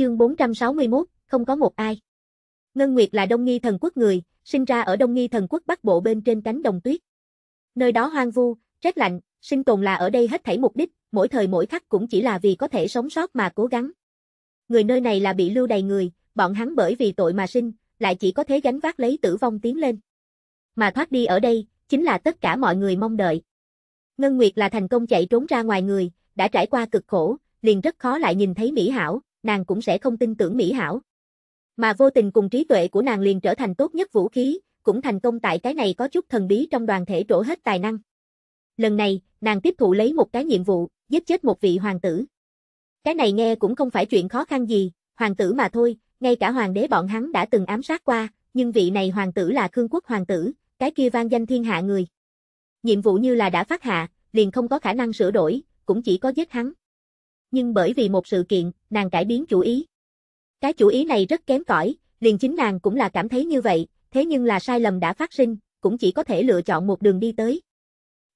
Chương 461, không có một ai. Ngân Nguyệt là Đông Nghi thần quốc người, sinh ra ở Đông Nghi thần quốc Bắc Bộ bên trên cánh đồng tuyết. Nơi đó hoang vu, rét lạnh, sinh tồn là ở đây hết thảy mục đích, mỗi thời mỗi khắc cũng chỉ là vì có thể sống sót mà cố gắng. Người nơi này là bị lưu đầy người, bọn hắn bởi vì tội mà sinh, lại chỉ có thế gánh vác lấy tử vong tiến lên. Mà thoát đi ở đây, chính là tất cả mọi người mong đợi. Ngân Nguyệt là thành công chạy trốn ra ngoài người, đã trải qua cực khổ, liền rất khó lại nhìn thấy mỹ hảo, nàng cũng sẽ không tin tưởng mỹ hảo. Mà vô tình cùng trí tuệ của nàng liền trở thành tốt nhất vũ khí, cũng thành công tại cái này có chút thần bí trong đoàn thể trổ hết tài năng. Lần này, nàng tiếp thụ lấy một cái nhiệm vụ, giết chết một vị hoàng tử. Cái này nghe cũng không phải chuyện khó khăn gì, hoàng tử mà thôi, ngay cả hoàng đế bọn hắn đã từng ám sát qua, nhưng vị này hoàng tử là Khương quốc hoàng tử, cái kia vang danh thiên hạ người. Nhiệm vụ như là đã phát hạ, liền không có khả năng sửa đổi, cũng chỉ có giết hắn. Nhưng bởi vì một sự kiện, nàng cải biến chủ ý. Cái chủ ý này rất kém cỏi, liền chính nàng cũng là cảm thấy như vậy, thế nhưng là sai lầm đã phát sinh, cũng chỉ có thể lựa chọn một đường đi tới.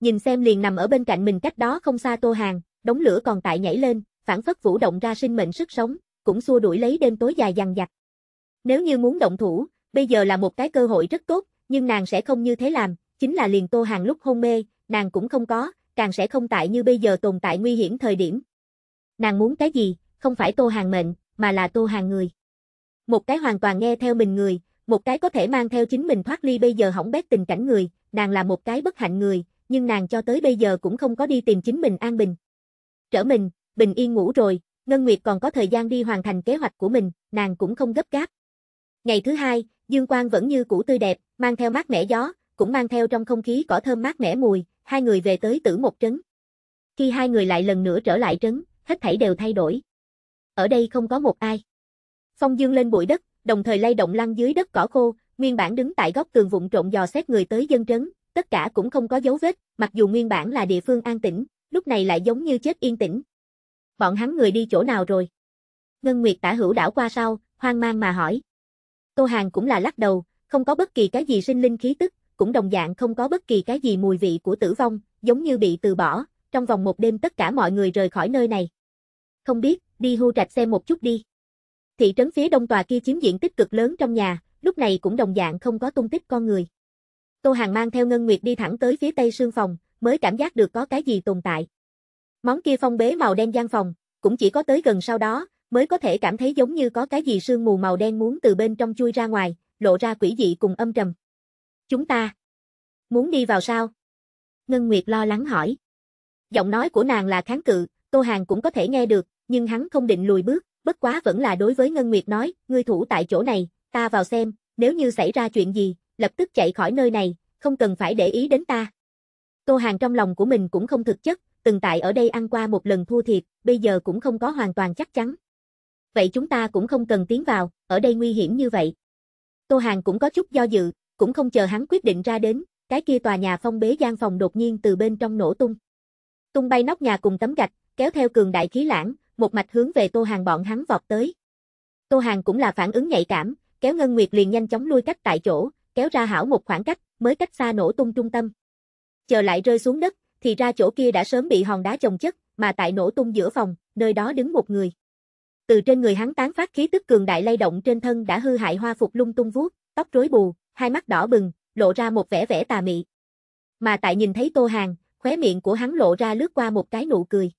Nhìn xem liền nằm ở bên cạnh mình cách đó không xa Tô Hàng, đống lửa còn tại nhảy lên, phản phất vũ động ra sinh mệnh sức sống, cũng xua đuổi lấy đêm tối dài dằn dặt. Nếu như muốn động thủ, bây giờ là một cái cơ hội rất tốt, nhưng nàng sẽ không như thế làm, chính là liền Tô Hàng lúc hôn mê, nàng cũng không có, càng sẽ không tại như bây giờ tồn tại nguy hiểm thời điểm. Nàng muốn cái gì, không phải Tô Hàng mệnh, mà là Tô Hàng người. Một cái hoàn toàn nghe theo mình người, một cái có thể mang theo chính mình thoát ly bây giờ hỏng bét tình cảnh người, nàng là một cái bất hạnh người, nhưng nàng cho tới bây giờ cũng không có đi tìm chính mình an bình. Trở mình, bình yên ngủ rồi, Ngân Nguyệt còn có thời gian đi hoàn thành kế hoạch của mình, nàng cũng không gấp gáp. Ngày thứ hai, Dương Quang vẫn như cũ tươi đẹp, mang theo mát mẻ gió, cũng mang theo trong không khí cỏ thơm mát mẻ mùi, hai người về tới tử một trấn. Khi hai người lại lần nữa trở lại trấn, hết thảy đều thay đổi ở đây không có một ai. Phong Dương lên bụi đất, đồng thời lay động lăn dưới đất cỏ khô, nguyên bản đứng tại góc tường vụng trộn dò xét người tới dân trấn, tất cả cũng không có dấu vết, mặc dù nguyên bản là địa phương an tĩnh, lúc này lại giống như chết yên tĩnh. Bọn hắn người đi chỗ nào rồi? Ngân Nguyệt tả hữu đảo qua sau, hoang mang mà hỏi. Tô Hàng cũng là lắc đầu, không có bất kỳ cái gì sinh linh khí tức, cũng đồng dạng không có bất kỳ cái gì mùi vị của tử vong, giống như bị từ bỏ, trong vòng một đêm tất cả mọi người rời khỏi nơi này. Không biết, đi hưu trạch xem một chút đi. Thị trấn phía đông tòa kia chiếm diện tích cực lớn trong nhà, lúc này cũng đồng dạng không có tung tích con người. Tô Hàng mang theo Ngân Nguyệt đi thẳng tới phía tây sương phòng, mới cảm giác được có cái gì tồn tại. Món kia phong bế màu đen gian phòng, cũng chỉ có tới gần sau đó, mới có thể cảm thấy giống như có cái gì sương mù màu đen muốn từ bên trong chui ra ngoài, lộ ra quỷ dị cùng âm trầm. Chúng ta muốn đi vào sao? Ngân Nguyệt lo lắng hỏi. Giọng nói của nàng là kháng cự, Tô Hàng cũng có thể nghe được, nhưng hắn không định lùi bước, bất quá vẫn là đối với Ngân Nguyệt nói, ngươi thủ tại chỗ này, ta vào xem, nếu như xảy ra chuyện gì, lập tức chạy khỏi nơi này, không cần phải để ý đến ta. Tô Hàng trong lòng của mình cũng không thực chất, từng tại ở đây ăn qua một lần thua thiệt, bây giờ cũng không có hoàn toàn chắc chắn. Vậy chúng ta cũng không cần tiến vào, ở đây nguy hiểm như vậy. Tô Hàng cũng có chút do dự, cũng không chờ hắn quyết định ra đến, cái kia tòa nhà phong bế gian phòng đột nhiên từ bên trong nổ tung. Tung bay nóc nhà cùng tấm gạch, kéo theo cường đại khí lãng, một mạch hướng về Tô Hàng bọn hắn vọt tới. Tô Hàng cũng là phản ứng nhạy cảm, kéo Ngân Nguyệt liền nhanh chóng lui cách tại chỗ, kéo ra hảo một khoảng cách, mới cách xa nổ tung trung tâm. Chờ lại rơi xuống đất, thì ra chỗ kia đã sớm bị hòn đá chồng chất, mà tại nổ tung giữa phòng, nơi đó đứng một người. Từ trên người hắn tán phát khí tức cường đại lay động trên thân đã hư hại hoa phục lung tung vuốt, tóc rối bù, hai mắt đỏ bừng, lộ ra một vẻ vẻ tà mị. Mà tại nhìn thấy Tô Hàng, khóe miệng của hắn lộ ra lướt qua một cái nụ cười.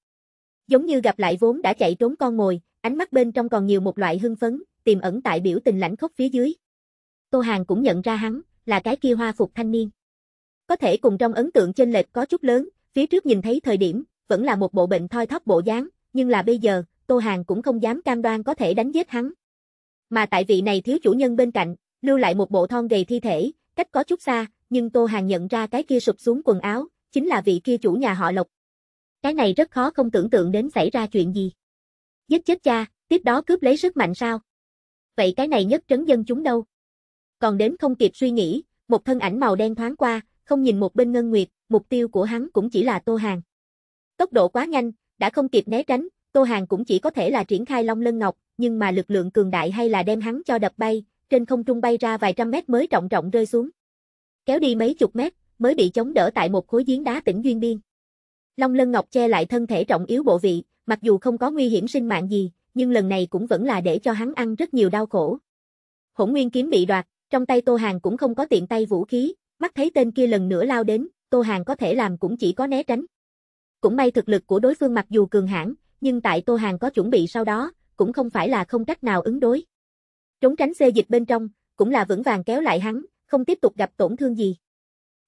Giống như gặp lại vốn đã chạy trốn con mồi, ánh mắt bên trong còn nhiều một loại hưng phấn, tiềm ẩn tại biểu tình lãnh khốc phía dưới. Tô Hàng cũng nhận ra hắn, là cái kia hoa phục thanh niên. Có thể cùng trong ấn tượng chênh lệch có chút lớn, phía trước nhìn thấy thời điểm, vẫn là một bộ bệnh thoi thóp bộ dáng, nhưng là bây giờ, Tô Hàng cũng không dám cam đoan có thể đánh giết hắn. Mà tại vị này thiếu chủ nhân bên cạnh, lưu lại một bộ thon gầy thi thể, cách có chút xa, nhưng Tô Hàng nhận ra cái kia sụp xuống quần áo, chính là vị kia chủ nhà họ Lộc, cái này rất khó không tưởng tượng đến xảy ra chuyện gì. Giết chết cha, tiếp đó cướp lấy sức mạnh sao? Vậy cái này nhất trấn dân chúng đâu? Còn đến không kịp suy nghĩ, một thân ảnh màu đen thoáng qua, không nhìn một bên ngân nguyệt, mục tiêu của hắn cũng chỉ là Tô Hàng. Tốc độ quá nhanh, đã không kịp né tránh, Tô Hàng cũng chỉ có thể là triển khai Long Lân Ngọc, nhưng mà lực lượng cường đại hay là đem hắn cho đập bay, trên không trung bay ra vài trăm mét mới trọng trọng rơi xuống. Kéo đi mấy chục mét, mới bị chống đỡ tại một khối giếng đá tỉnh Duyên Biên. Long lân ngọc che lại thân thể trọng yếu bộ vị, mặc dù không có nguy hiểm sinh mạng gì, nhưng lần này cũng vẫn là để cho hắn ăn rất nhiều đau khổ. Hỗn nguyên kiếm bị đoạt, trong tay Tô Hàng cũng không có tiện tay vũ khí, mắt thấy tên kia lần nữa lao đến, Tô Hàng có thể làm cũng chỉ có né tránh. Cũng may thực lực của đối phương mặc dù cường hãn, nhưng tại Tô Hàng có chuẩn bị sau đó, cũng không phải là không cách nào ứng đối. Trốn tránh xê dịch bên trong, cũng là vững vàng kéo lại hắn, không tiếp tục gặp tổn thương gì.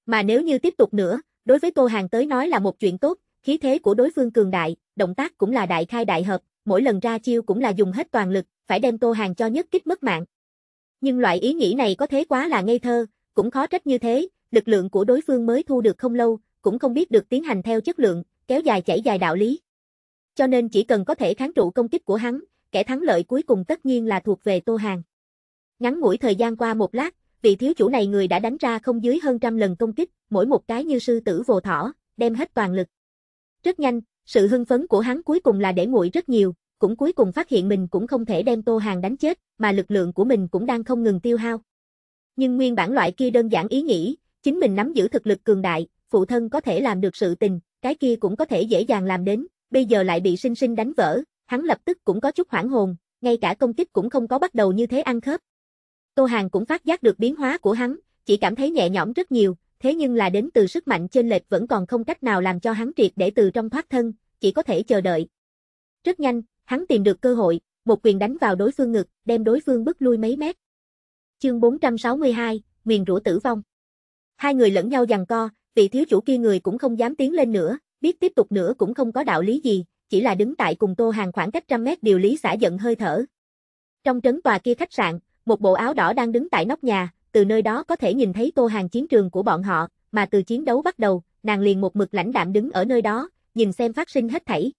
Mà nếu như tiếp tục nữa, Đối với Tô Hàng tới nói là một chuyện tốt, khí thế của đối phương cường đại, động tác cũng là đại khai đại hợp, mỗi lần ra chiêu cũng là dùng hết toàn lực, phải đem Tô Hàng cho nhất kích mất mạng. Nhưng loại ý nghĩ này có thế quá là ngây thơ, cũng khó trách như thế, lực lượng của đối phương mới thu được không lâu, cũng không biết được tiến hành theo chất lượng, kéo dài chảy dài đạo lý. Cho nên chỉ cần có thể kháng trụ công kích của hắn, kẻ thắng lợi cuối cùng tất nhiên là thuộc về Tô Hàng. Ngắn ngủi thời gian qua một lát, vị thiếu chủ này người đã đánh ra không dưới hơn trăm lần công kích, mỗi một cái như sư tử vồ thỏ, đem hết toàn lực. Rất nhanh, sự hưng phấn của hắn cuối cùng là để nguội rất nhiều, cũng cuối cùng phát hiện mình cũng không thể đem Tô Hàng đánh chết, mà lực lượng của mình cũng đang không ngừng tiêu hao. Nhưng nguyên bản loại kia đơn giản ý nghĩ, chính mình nắm giữ thực lực cường đại, phụ thân có thể làm được sự tình, cái kia cũng có thể dễ dàng làm đến, bây giờ lại bị sinh sinh đánh vỡ, hắn lập tức cũng có chút hoảng hồn, ngay cả công kích cũng không có bắt đầu như thế ăn khớp. Tô Hàng cũng phát giác được biến hóa của hắn, chỉ cảm thấy nhẹ nhõm rất nhiều, thế nhưng là đến từ sức mạnh trên lệch vẫn còn không cách nào làm cho hắn triệt để từ trong thoát thân, chỉ có thể chờ đợi. Rất nhanh, hắn tìm được cơ hội, một quyền đánh vào đối phương ngực, đem đối phương bức lui mấy mét. Chương 462, Nguyền rủa tử vong. Hai người lẫn nhau giằng co, vị thiếu chủ kia người cũng không dám tiến lên nữa, biết tiếp tục nữa cũng không có đạo lý gì, chỉ là đứng tại cùng Tô Hàng khoảng cách trăm mét điều lý xả giận hơi thở. Trong trấn tòa kia khách sạn, một bộ áo đỏ đang đứng tại nóc nhà, từ nơi đó có thể nhìn thấy tô hàng chiến trường của bọn họ, mà từ chiến đấu bắt đầu, nàng liền một mực lãnh đạm đứng ở nơi đó, nhìn xem phát sinh hết thảy.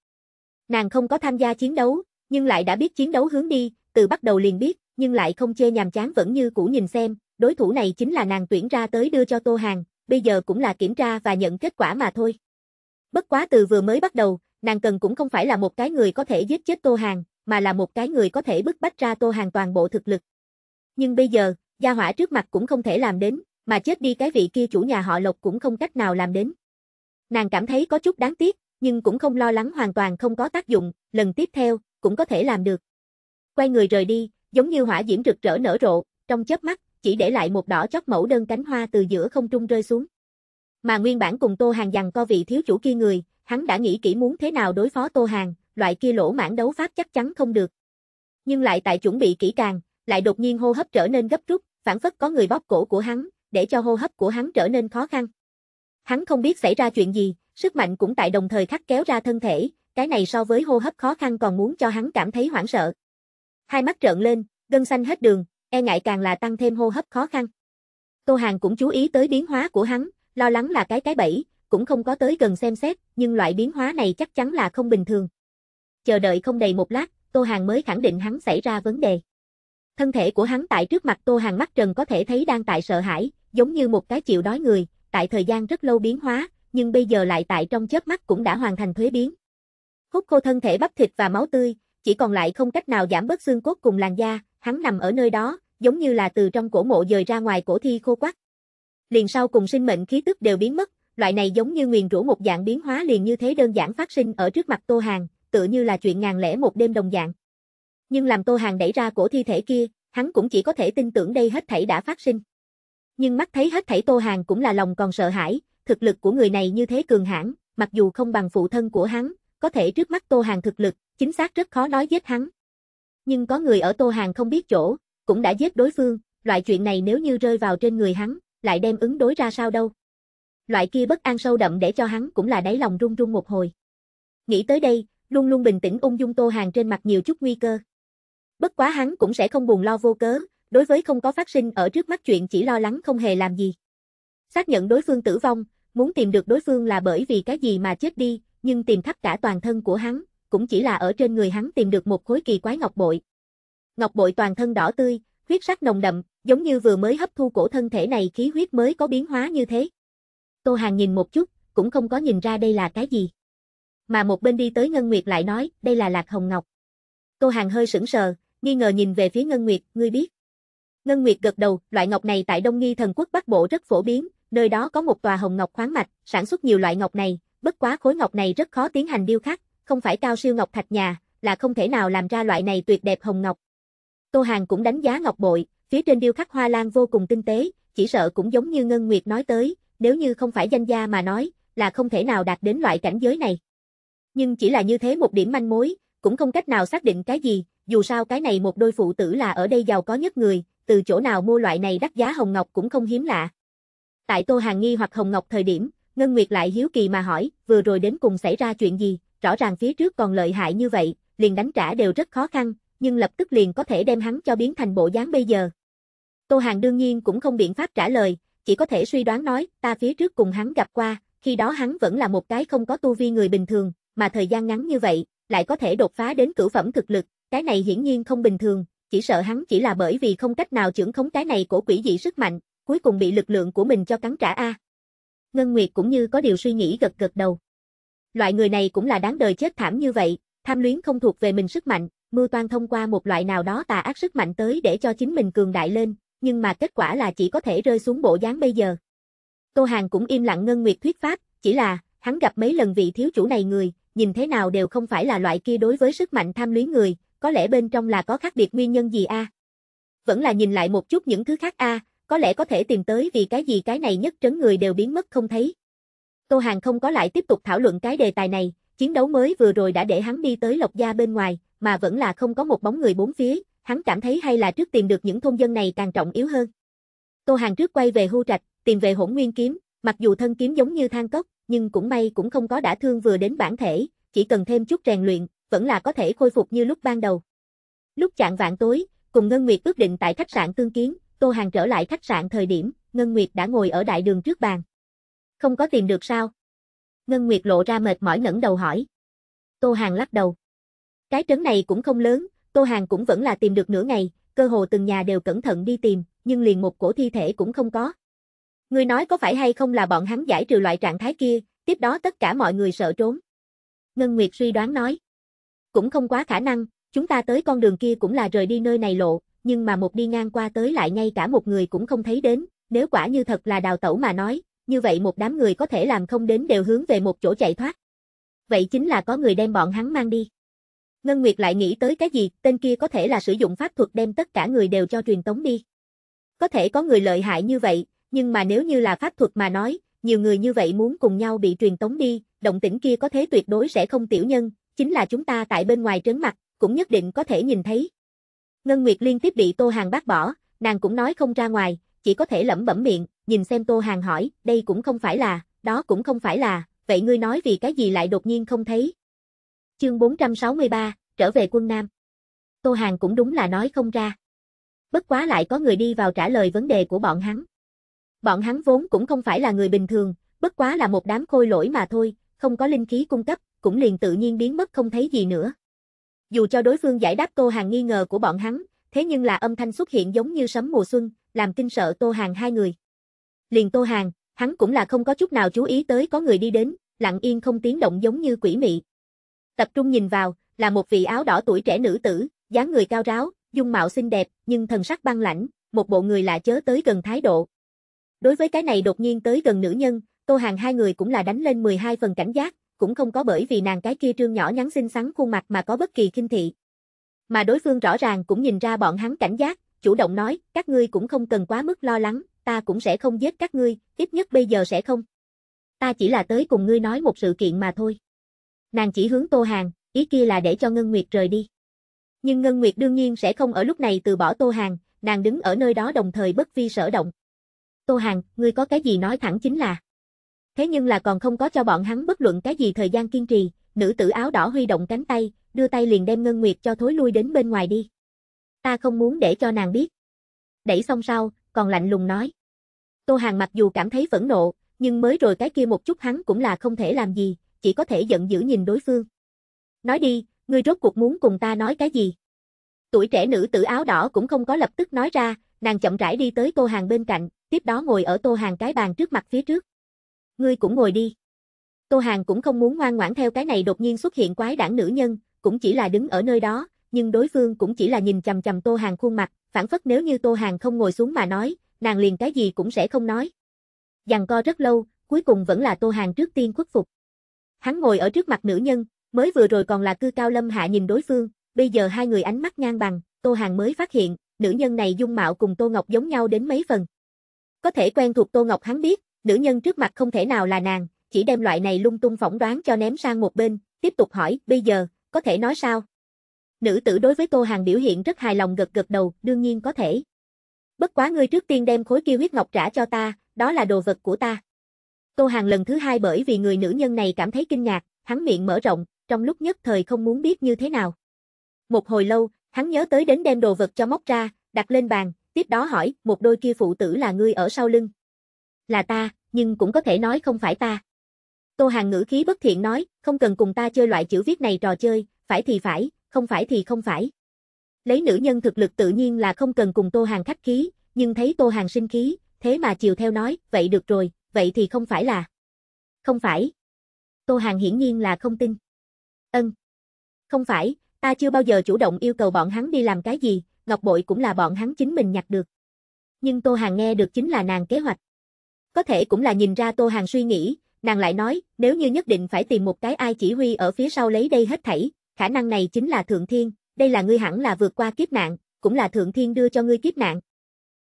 Nàng không có tham gia chiến đấu, nhưng lại đã biết chiến đấu hướng đi, từ bắt đầu liền biết, nhưng lại không chê nhàm chán vẫn như cũ nhìn xem, đối thủ này chính là nàng tuyển ra tới đưa cho Tô Hàng, bây giờ cũng là kiểm tra và nhận kết quả mà thôi. Bất quá từ vừa mới bắt đầu, nàng cần cũng không phải là một cái người có thể giết chết Tô Hàng, mà là một cái người có thể bức bách ra Tô Hàng toàn bộ thực lực nhưng bây giờ, gia hỏa trước mặt cũng không thể làm đến, mà chết đi cái vị kia chủ nhà họ Lộc cũng không cách nào làm đến. Nàng cảm thấy có chút đáng tiếc, nhưng cũng không lo lắng hoàn toàn không có tác dụng, lần tiếp theo, cũng có thể làm được. Quay người rời đi, giống như hỏa diễm rực rỡ nở rộ, trong chớp mắt, chỉ để lại một đỏ chót mẫu đơn cánh hoa từ giữa không trung rơi xuống. Mà nguyên bản cùng Tô Hàng dằn co vị thiếu chủ kia người, hắn đã nghĩ kỹ muốn thế nào đối phó Tô Hàng, loại kia lỗ mãn đấu pháp chắc chắn không được. Nhưng lại tại chuẩn bị kỹ càng, lại đột nhiên hô hấp trở nên gấp rút, phản phất có người bóp cổ của hắn, để cho hô hấp của hắn trở nên khó khăn. Hắn không biết xảy ra chuyện gì, sức mạnh cũng tại đồng thời khắc kéo ra thân thể, cái này so với hô hấp khó khăn còn muốn cho hắn cảm thấy hoảng sợ. Hai mắt trợn lên, gân xanh hết đường, e ngại càng là tăng thêm hô hấp khó khăn. Tô Hàng cũng chú ý tới biến hóa của hắn, lo lắng là cái cái bẫy, cũng không có tới gần xem xét, nhưng loại biến hóa này chắc chắn là không bình thường. Chờ đợi không đầy một lát, Tô Hàng mới khẳng định hắn xảy ra vấn đề. Thân thể của hắn tại trước mặt Tô Hàng mắt trần có thể thấy đang tại sợ hãi, giống như một cái chịu đói người, tại thời gian rất lâu biến hóa, nhưng bây giờ lại tại trong chớp mắt cũng đã hoàn thành thuế biến. Hút khô thân thể bắp thịt và máu tươi, chỉ còn lại không cách nào giảm bớt xương cốt cùng làn da, hắn nằm ở nơi đó, giống như là từ trong cổ mộ dời ra ngoài cổ thi khô quắc. Liền sau cùng sinh mệnh khí tức đều biến mất, loại này giống như nguyền rủa một dạng biến hóa liền như thế đơn giản phát sinh ở trước mặt Tô Hàng, tự như là chuyện ngàn lẻ một đêm đồng dạng nhưng làm Tô Hàng đẩy ra cổ thi thể kia, hắn cũng chỉ có thể tin tưởng đây hết thảy đã phát sinh. Nhưng mắt thấy hết thảy Tô Hàng cũng là lòng còn sợ hãi, thực lực của người này như thế cường hãn, mặc dù không bằng phụ thân của hắn, có thể trước mắt Tô Hàng thực lực, chính xác rất khó nói giết hắn. Nhưng có người ở Tô Hàng không biết chỗ, cũng đã giết đối phương, loại chuyện này nếu như rơi vào trên người hắn, lại đem ứng đối ra sao đâu. Loại kia bất an sâu đậm để cho hắn cũng là đáy lòng run run một hồi. Nghĩ tới đây, luôn luôn bình tĩnh ung dung Tô Hàng trên mặt nhiều chút nguy cơ. Bất quá hắn cũng sẽ không buồn lo vô cớ, đối với không có phát sinh ở trước mắt chuyện chỉ lo lắng không hề làm gì. Xác nhận đối phương tử vong, muốn tìm được đối phương là bởi vì cái gì mà chết đi, nhưng tìm khắp cả toàn thân của hắn, cũng chỉ là ở trên người hắn tìm được một khối kỳ quái ngọc bội. Ngọc bội toàn thân đỏ tươi, huyết sắc nồng đậm, giống như vừa mới hấp thu cổ thân thể này khí huyết mới có biến hóa như thế. Tô Hàng nhìn một chút, cũng không có nhìn ra đây là cái gì. Mà một bên đi tới Ngân Nguyệt lại nói, đây là Lạc Hồng Ngọc. Tô Hàng hơi sững sờ, nghi ngờ nhìn về phía Ngân Nguyệt, ngươi biết. Ngân Nguyệt gật đầu, loại ngọc này tại Đông Nghi thần quốc Bắc Bộ rất phổ biến, nơi đó có một tòa hồng ngọc khoáng mạch, sản xuất nhiều loại ngọc này, bất quá khối ngọc này rất khó tiến hành điêu khắc, không phải cao siêu ngọc thạch nhà, là không thể nào làm ra loại này tuyệt đẹp hồng ngọc. Tô Hàn cũng đánh giá ngọc bội, phía trên điêu khắc hoa lan vô cùng tinh tế, chỉ sợ cũng giống như Ngân Nguyệt nói tới, nếu như không phải danh gia mà nói, là không thể nào đạt đến loại cảnh giới này. Nhưng chỉ là như thế một điểm manh mối, cũng không cách nào xác định cái gì, dù sao cái này một đôi phụ tử là ở đây giàu có nhất người, từ chỗ nào mua loại này đắt giá hồng ngọc cũng không hiếm lạ. Tại Tô Hàng Nghi hoặc Hồng Ngọc thời điểm, Ngân Nguyệt lại hiếu kỳ mà hỏi, vừa rồi đến cùng xảy ra chuyện gì, rõ ràng phía trước còn lợi hại như vậy, liền đánh trả đều rất khó khăn, nhưng lập tức liền có thể đem hắn cho biến thành bộ dáng bây giờ. Tô Hàng đương nhiên cũng không biện pháp trả lời, chỉ có thể suy đoán nói, ta phía trước cùng hắn gặp qua, khi đó hắn vẫn là một cái không có tu vi người bình thường, mà thời gian ngắn như vậy, lại có thể đột phá đến cửu phẩm thực lực, cái này hiển nhiên không bình thường, chỉ sợ hắn chỉ là bởi vì không cách nào trưởng khống cái này của quỷ dị sức mạnh, cuối cùng bị lực lượng của mình cho cắn trả a. Ngân Nguyệt cũng như có điều suy nghĩ gật gật đầu. Loại người này cũng là đáng đời chết thảm như vậy, tham luyến không thuộc về mình sức mạnh, mưu toan thông qua một loại nào đó tà ác sức mạnh tới để cho chính mình cường đại lên, nhưng mà kết quả là chỉ có thể rơi xuống bộ dáng bây giờ. Tô Hàng cũng im lặng Ngân Nguyệt thuyết pháp, chỉ là, hắn gặp mấy lần vị thiếu chủ này người, nhìn thế nào đều không phải là loại kia đối với sức mạnh tham luyến người, có lẽ bên trong là có khác biệt nguyên nhân gì a? Vẫn là nhìn lại một chút những thứ khác a, có lẽ có thể tìm tới vì cái gì cái này nhất trấn người đều biến mất không thấy. Tô Hàng không có lại tiếp tục thảo luận cái đề tài này, chiến đấu mới vừa rồi đã để hắn đi tới Lộc Gia bên ngoài, mà vẫn là không có một bóng người bốn phía, hắn cảm thấy hay là trước tìm được những thôn dân này càng trọng yếu hơn. Tô Hàng trước quay về hưu trạch, tìm về hỗn nguyên kiếm, mặc dù thân kiếm giống như than cốc, nhưng cũng may cũng không có đã thương vừa đến bản thể, chỉ cần thêm chút rèn luyện, vẫn là có thể khôi phục như lúc ban đầu. Lúc chạng vạn tối, cùng Ngân Nguyệt ước định tại khách sạn tương kiến, Tô Hàng trở lại khách sạn thời điểm, Ngân Nguyệt đã ngồi ở đại đường trước bàn. Không có tìm được sao? Ngân Nguyệt lộ ra mệt mỏi ngẩng đầu hỏi. Tô Hàng lắc đầu. Cái trấn này cũng không lớn, Tô Hàng cũng vẫn là tìm được nửa ngày, cơ hồ từng nhà đều cẩn thận đi tìm, nhưng liền một cổ thi thể cũng không có. Người nói có phải hay không là bọn hắn giải trừ loại trạng thái kia, tiếp đó tất cả mọi người sợ trốn. Ngân Nguyệt suy đoán nói. Cũng không quá khả năng, chúng ta tới con đường kia cũng là rời đi nơi này lộ, nhưng mà một đi ngang qua tới lại ngay cả một người cũng không thấy đến, nếu quả như thật là đào tẩu mà nói, như vậy một đám người có thể làm không đến đều hướng về một chỗ chạy thoát. Vậy chính là có người đem bọn hắn mang đi. Ngân Nguyệt lại nghĩ tới cái gì, tên kia có thể là sử dụng pháp thuật đem tất cả người đều cho truyền tống đi. Có thể có người lợi hại như vậy, nhưng mà nếu như là pháp thuật mà nói, nhiều người như vậy muốn cùng nhau bị truyền tống đi, động tĩnh kia có thế tuyệt đối sẽ không tiểu nhân, chính là chúng ta tại bên ngoài trấn mặt, cũng nhất định có thể nhìn thấy. Ngân Nguyệt liên tiếp bị Tô Hàng bác bỏ, nàng cũng nói không ra ngoài, chỉ có thể lẩm bẩm miệng, nhìn xem Tô Hàng hỏi, đây cũng không phải là, đó cũng không phải là, vậy ngươi nói vì cái gì lại đột nhiên không thấy. Chương 463, trở về quân Nam. Tô Hàng cũng đúng là nói không ra. Bất quá lại có người đi vào trả lời vấn đề của bọn hắn. Bọn hắn vốn cũng không phải là người bình thường, bất quá là một đám khôi lỗi mà thôi, không có linh khí cung cấp, cũng liền tự nhiên biến mất không thấy gì nữa. Dù cho đối phương giải đáp Tô Hàng nghi ngờ của bọn hắn, thế nhưng là âm thanh xuất hiện giống như sấm mùa xuân, làm kinh sợ Tô Hàng hai người. Liền Tô Hàng, hắn cũng là không có chút nào chú ý tới có người đi đến, lặng yên không tiếng động giống như quỷ mị. Tập trung nhìn vào, là một vị áo đỏ tuổi trẻ nữ tử, dáng người cao ráo, dung mạo xinh đẹp, nhưng thần sắc băng lãnh, một bộ người lạ chớ tới gần thái độ. Đối với cái này đột nhiên tới gần nữ nhân, Tô Hàng hai người cũng là đánh lên 12 phần cảnh giác, cũng không có bởi vì nàng cái kia trương nhỏ nhắn xinh xắn khuôn mặt mà có bất kỳ kinh thị. Mà đối phương rõ ràng cũng nhìn ra bọn hắn cảnh giác, chủ động nói, các ngươi cũng không cần quá mức lo lắng, ta cũng sẽ không giết các ngươi, ít nhất bây giờ sẽ không. Ta chỉ là tới cùng ngươi nói một sự kiện mà thôi. Nàng chỉ hướng Tô Hàng, ý kia là để cho Ngân Nguyệt rời đi. Nhưng Ngân Nguyệt đương nhiên sẽ không ở lúc này từ bỏ Tô Hàng, nàng đứng ở nơi đó đồng thời bất vi sở động. Tô Hàng, ngươi có cái gì nói thẳng chính là. Thế nhưng là còn không có cho bọn hắn bất luận cái gì thời gian kiên trì, nữ tử áo đỏ huy động cánh tay, đưa tay liền đem Ngân Nguyệt cho thối lui đến bên ngoài đi. Ta không muốn để cho nàng biết. Đẩy xong sau, còn lạnh lùng nói. Tô Hàng mặc dù cảm thấy phẫn nộ, nhưng mới rồi cái kia một chút hắn cũng là không thể làm gì, chỉ có thể giận dữ nhìn đối phương. Nói đi, ngươi rốt cuộc muốn cùng ta nói cái gì? Tuổi trẻ nữ tử áo đỏ cũng không có lập tức nói ra, nàng chậm rãi đi tới Tô Hàng bên cạnh, tiếp đó ngồi ở Tô Hàng cái bàn trước mặt phía trước ngươi cũng ngồi đi. Tô Hàng cũng không muốn ngoan ngoãn theo cái này đột nhiên xuất hiện quái đảng nữ nhân, cũng chỉ là đứng ở nơi đó, nhưng đối phương cũng chỉ là nhìn chầm chầm Tô Hàng khuôn mặt, phản phất nếu như Tô Hàng không ngồi xuống mà nói, nàng liền cái gì cũng sẽ không nói. Dằn co rất lâu, cuối cùng vẫn là Tô Hàng trước tiên khuất phục. Hắn ngồi ở trước mặt nữ nhân, mới vừa rồi còn là cư cao lâm hạ nhìn đối phương, bây giờ hai người ánh mắt ngang bằng, Tô Hàng mới phát hiện, nữ nhân này dung mạo cùng Tô Ngọc giống nhau đến mấy phần. Có thể quen thuộc Tô Ngọc hắn biết, Nữ nhân trước mặt không thể nào là nàng, chỉ đem loại này lung tung phỏng đoán cho ném sang một bên, tiếp tục hỏi, bây giờ, có thể nói sao? Nữ tử đối với Tô Hàng biểu hiện rất hài lòng gật gật đầu, đương nhiên có thể. Bất quá ngươi trước tiên đem khối kia huyết ngọc trả cho ta, đó là đồ vật của ta. Tô Hàng lần thứ hai bởi vì người nữ nhân này cảm thấy kinh ngạc, hắn miệng mở rộng, trong lúc nhất thời không muốn biết như thế nào. Một hồi lâu, hắn nhớ tới đến đem đồ vật cho móc ra, đặt lên bàn, tiếp đó hỏi, một đôi kia phụ tử là ngươi ở sau lưng là ta, nhưng cũng có thể nói không phải ta. Tô Hàng ngữ khí bất thiện nói, không cần cùng ta chơi loại chữ viết này trò chơi, phải thì phải, không phải thì không phải. Lấy nữ nhân thực lực tự nhiên là không cần cùng Tô Hàng khách khí, nhưng thấy Tô Hàng sinh khí, thế mà chiều theo nói, vậy được rồi, vậy thì không phải là. Không phải. Tô Hàng hiển nhiên là không tin. Ân. Không phải, ta chưa bao giờ chủ động yêu cầu bọn hắn đi làm cái gì, ngọc bội cũng là bọn hắn chính mình nhặt được. Nhưng Tô Hàng nghe được chính là nàng kế hoạch. Có thể cũng là nhìn ra Tô Hàng suy nghĩ, nàng lại nói, nếu như nhất định phải tìm một cái ai chỉ huy ở phía sau lấy đây hết thảy, khả năng này chính là Thượng Thiên, đây là ngươi hẳn là vượt qua kiếp nạn, cũng là Thượng Thiên đưa cho ngươi kiếp nạn.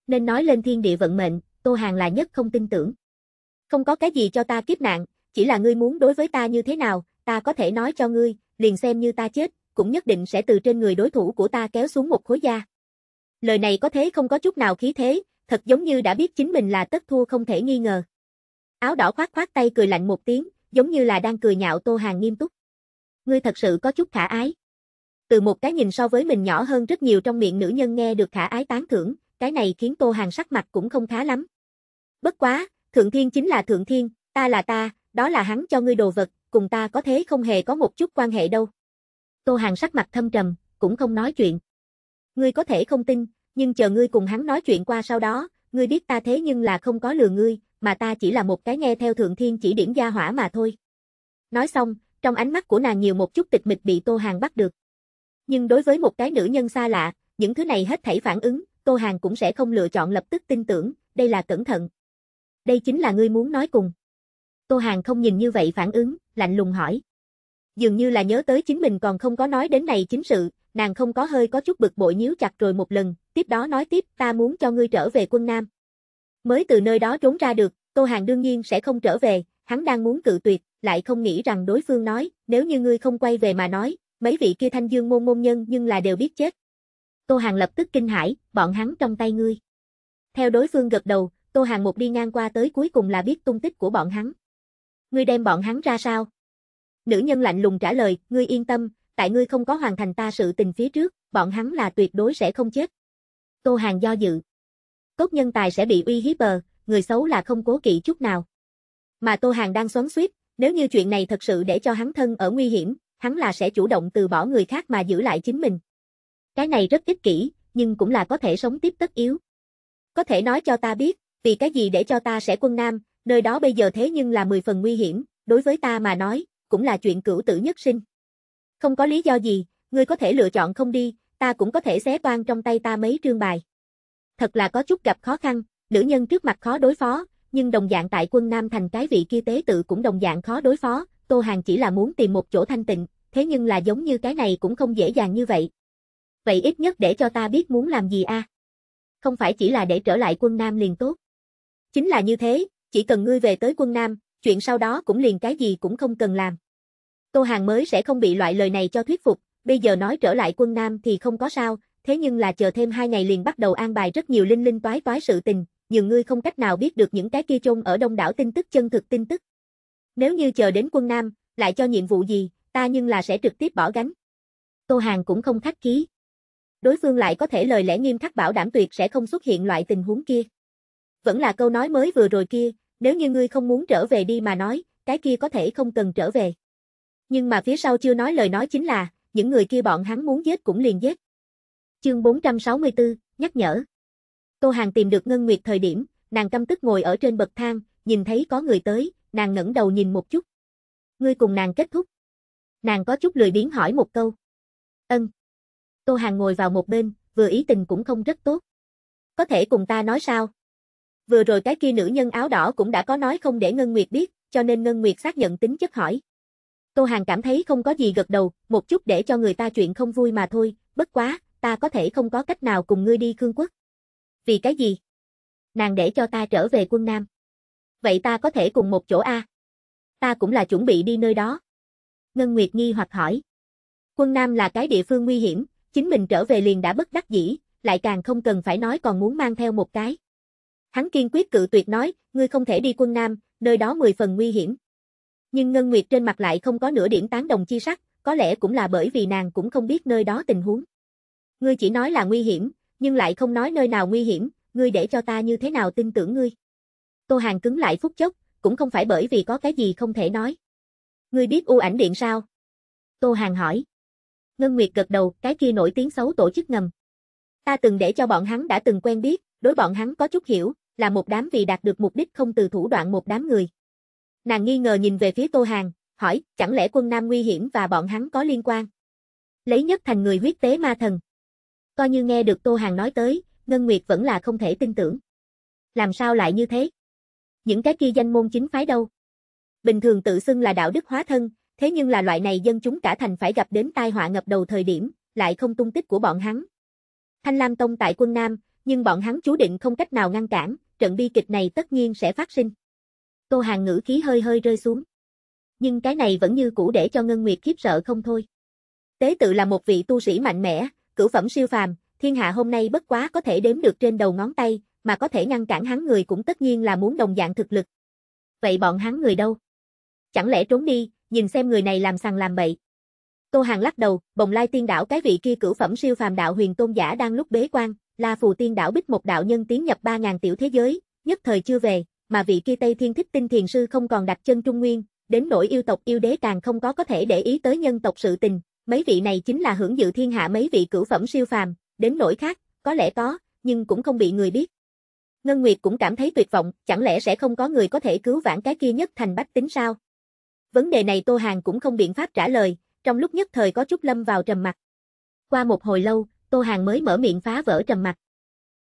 Nên nói lên thiên địa vận mệnh, Tô Hàng là nhất không tin tưởng. Không có cái gì cho ta kiếp nạn, chỉ là ngươi muốn đối với ta như thế nào, ta có thể nói cho ngươi, liền xem như ta chết, cũng nhất định sẽ từ trên người đối thủ của ta kéo xuống một khối da. Lời này có thế không có chút nào khí thế, thật giống như đã biết chính mình là tất thua không thể nghi ngờ. Áo đỏ khoát khoát tay cười lạnh một tiếng, giống như là đang cười nhạo Tô Hàng nghiêm túc. Ngươi thật sự có chút khả ái. Từ một cái nhìn so với mình nhỏ hơn rất nhiều trong miệng nữ nhân nghe được khả ái tán thưởng, cái này khiến Tô Hàng sắc mặt cũng không khá lắm. Bất quá, Thượng Thiên chính là Thượng Thiên, ta là ta, đó là hắn cho ngươi đồ vật, cùng ta có thế không hề có một chút quan hệ đâu. Tô Hàng sắc mặt thâm trầm, cũng không nói chuyện. Ngươi có thể không tin, nhưng chờ ngươi cùng hắn nói chuyện qua sau đó, ngươi biết ta thế nhưng là không có lừa ngươi, mà ta chỉ là một cái nghe theo thượng thiên chỉ điểm gia hỏa mà thôi. Nói xong, trong ánh mắt của nàng nhiều một chút tịch mịch bị Tô Hàng bắt được. Nhưng đối với một cái nữ nhân xa lạ, những thứ này hết thảy phản ứng, Tô Hàng cũng sẽ không lựa chọn lập tức tin tưởng, đây là cẩn thận. Đây chính là ngươi muốn nói cùng. Tô Hàng không nhìn như vậy phản ứng, lạnh lùng hỏi. Dường như là nhớ tới chính mình còn không có nói đến này chính sự, nàng không có hơi có chút bực bội nhíu chặt rồi một lần, tiếp đó nói tiếp ta muốn cho ngươi trở về quân Nam. Mới từ nơi đó trốn ra được, Tô Hàng đương nhiên sẽ không trở về, hắn đang muốn cự tuyệt, lại không nghĩ rằng đối phương nói, nếu như ngươi không quay về mà nói, mấy vị kia thanh dương môn môn nhân nhưng là đều biết chết. Tô Hàng lập tức kinh hãi, bọn hắn trong tay ngươi. Theo đối phương gật đầu, Tô Hàng một đi ngang qua tới cuối cùng là biết tung tích của bọn hắn. Ngươi đem bọn hắn ra sao? Nữ nhân lạnh lùng trả lời, ngươi yên tâm, tại ngươi không có hoàn thành ta sự tình phía trước, bọn hắn là tuyệt đối sẽ không chết. Tô Hàng do dự. Tốt nhân tài sẽ bị uy hiếp bờ, người xấu là không cố kỵ chút nào. Mà Tô Hàng đang xoắn suýt, nếu như chuyện này thật sự để cho hắn thân ở nguy hiểm, hắn là sẽ chủ động từ bỏ người khác mà giữ lại chính mình. Cái này rất ích kỷ, nhưng cũng là có thể sống tiếp tất yếu. Có thể nói cho ta biết, vì cái gì để cho ta sẽ quân nam, nơi đó bây giờ thế nhưng là 10 phần nguy hiểm, đối với ta mà nói, cũng là chuyện cửu tử nhất sinh. Không có lý do gì, ngươi có thể lựa chọn không đi, ta cũng có thể xé toan trong tay ta mấy trương bài. Thật là có chút gặp khó khăn, nữ nhân trước mặt khó đối phó, nhưng đồng dạng tại quân Nam thành cái vị kia tế tự cũng đồng dạng khó đối phó, Tô Hàng chỉ là muốn tìm một chỗ thanh tịnh, thế nhưng là giống như cái này cũng không dễ dàng như vậy. Vậy ít nhất để cho ta biết muốn làm gì a. À? Không phải chỉ là để trở lại quân Nam liền tốt. Chính là như thế, chỉ cần ngươi về tới quân Nam, chuyện sau đó cũng liền cái gì cũng không cần làm. Tô Hàng mới sẽ không bị loại lời này cho thuyết phục, bây giờ nói trở lại quân Nam thì không có sao, thế nhưng là chờ thêm hai ngày liền bắt đầu an bài rất nhiều linh linh toái toái sự tình, Nhiều người không cách nào biết được những cái kia chôn ở đông đảo tin tức chân thực tin tức. Nếu như chờ đến quân Nam, lại cho nhiệm vụ gì, ta nhưng là sẽ trực tiếp bỏ gánh. Tô Hàng cũng không khách khí. Đối phương lại có thể lời lẽ nghiêm khắc bảo đảm tuyệt sẽ không xuất hiện loại tình huống kia. Vẫn là câu nói mới vừa rồi kia, nếu như ngươi không muốn trở về đi mà nói, cái kia có thể không cần trở về. Nhưng mà phía sau chưa nói lời nói chính là, những người kia bọn hắn muốn giết cũng liền giết. Chương 464, nhắc nhở. Tô Hàng tìm được Ngân Nguyệt thời điểm, nàng căm tức ngồi ở trên bậc thang, nhìn thấy có người tới, nàng ngẩng đầu nhìn một chút. Ngươi cùng nàng kết thúc. Nàng có chút lười biếng hỏi một câu. Ân. Tô Hàng ngồi vào một bên, vừa ý tình cũng không rất tốt. Có thể cùng ta nói sao? Vừa rồi cái kia nữ nhân áo đỏ cũng đã có nói không để Ngân Nguyệt biết, cho nên Ngân Nguyệt xác nhận tính chất hỏi. Tô Hàng cảm thấy không có gì gật đầu, một chút để cho người ta chuyện không vui mà thôi, bất quá, ta có thể không có cách nào cùng ngươi đi Khương quốc. Vì cái gì? Nàng để cho ta trở về quân Nam. Vậy ta có thể cùng một chỗ A. Ta cũng là chuẩn bị đi nơi đó. Ngân Nguyệt nghi hoặc hỏi. Quân Nam là cái địa phương nguy hiểm, chính mình trở về liền đã bất đắc dĩ, lại càng không cần phải nói còn muốn mang theo một cái. Hắn kiên quyết cự tuyệt nói, ngươi không thể đi quân Nam, nơi đó mười phần nguy hiểm. Nhưng Ngân Nguyệt trên mặt lại không có nửa điểm tán đồng chi sắc, có lẽ cũng là bởi vì nàng cũng không biết nơi đó tình huống. Ngươi chỉ nói là nguy hiểm, nhưng lại không nói nơi nào nguy hiểm, ngươi để cho ta như thế nào tin tưởng ngươi. Tô Hàng cứng lại phút chốc, cũng không phải bởi vì có cái gì không thể nói. Ngươi biết u ảnh điện sao? Tô Hàng hỏi. Ngân Nguyệt gật đầu, cái kia nổi tiếng xấu tổ chức ngầm. Ta từng để cho bọn hắn đã từng quen biết, đối bọn hắn có chút hiểu, là một đám vì đạt được mục đích không từ thủ đoạn một đám người. Nàng nghi ngờ nhìn về phía Tô Hàng, hỏi, chẳng lẽ quân Nam nguy hiểm và bọn hắn có liên quan? Lấy nhất thành người huyết tế ma thần. Coi như nghe được Tô Hàng nói tới, Ngân Nguyệt vẫn là không thể tin tưởng. Làm sao lại như thế? Những cái kia danh môn chính phái đâu? Bình thường tự xưng là đạo đức hóa thân, thế nhưng là loại này dân chúng cả thành phải gặp đến tai họa ngập đầu thời điểm, lại không tung tích của bọn hắn. Thanh Lam Tông tại quân Nam, nhưng bọn hắn chú định không cách nào ngăn cản, trận bi kịch này tất nhiên sẽ phát sinh. Tô Hàng ngữ khí hơi hơi rơi xuống. Nhưng cái này vẫn như cũ để cho Ngân Nguyệt khiếp sợ không thôi. Tế tự là một vị tu sĩ mạnh mẽ, cửu phẩm siêu phàm, thiên hạ hôm nay bất quá có thể đếm được trên đầu ngón tay, mà có thể ngăn cản hắn người cũng tất nhiên là muốn đồng dạng thực lực. Vậy bọn hắn người đâu? Chẳng lẽ trốn đi, nhìn xem người này làm sằng làm bậy. Tô Hàng lắc đầu, bồng lai tiên đảo cái vị kia cửu phẩm siêu phàm đạo huyền tôn giả đang lúc bế quan, La Phù tiên đảo bích một đạo nhân tiến nhập 3.000 tiểu thế giới, nhất thời chưa về mà vị kia Tây Thiên Thích Tinh Thiền Sư không còn đặt chân Trung Nguyên, đến nỗi yêu tộc yêu đế càng không có có thể để ý tới nhân tộc sự tình, mấy vị này chính là hưởng dự thiên hạ mấy vị cửu phẩm siêu phàm, đến nỗi khác, có lẽ có, nhưng cũng không bị người biết. Ngân Nguyệt cũng cảm thấy tuyệt vọng, chẳng lẽ sẽ không có người có thể cứu vãn cái kia nhất thành bách tính sao? Vấn đề này Tô Hàng cũng không biện pháp trả lời, trong lúc nhất thời có chút lâm vào trầm mặt Qua một hồi lâu, Tô Hàng mới mở miệng phá vỡ trầm mặt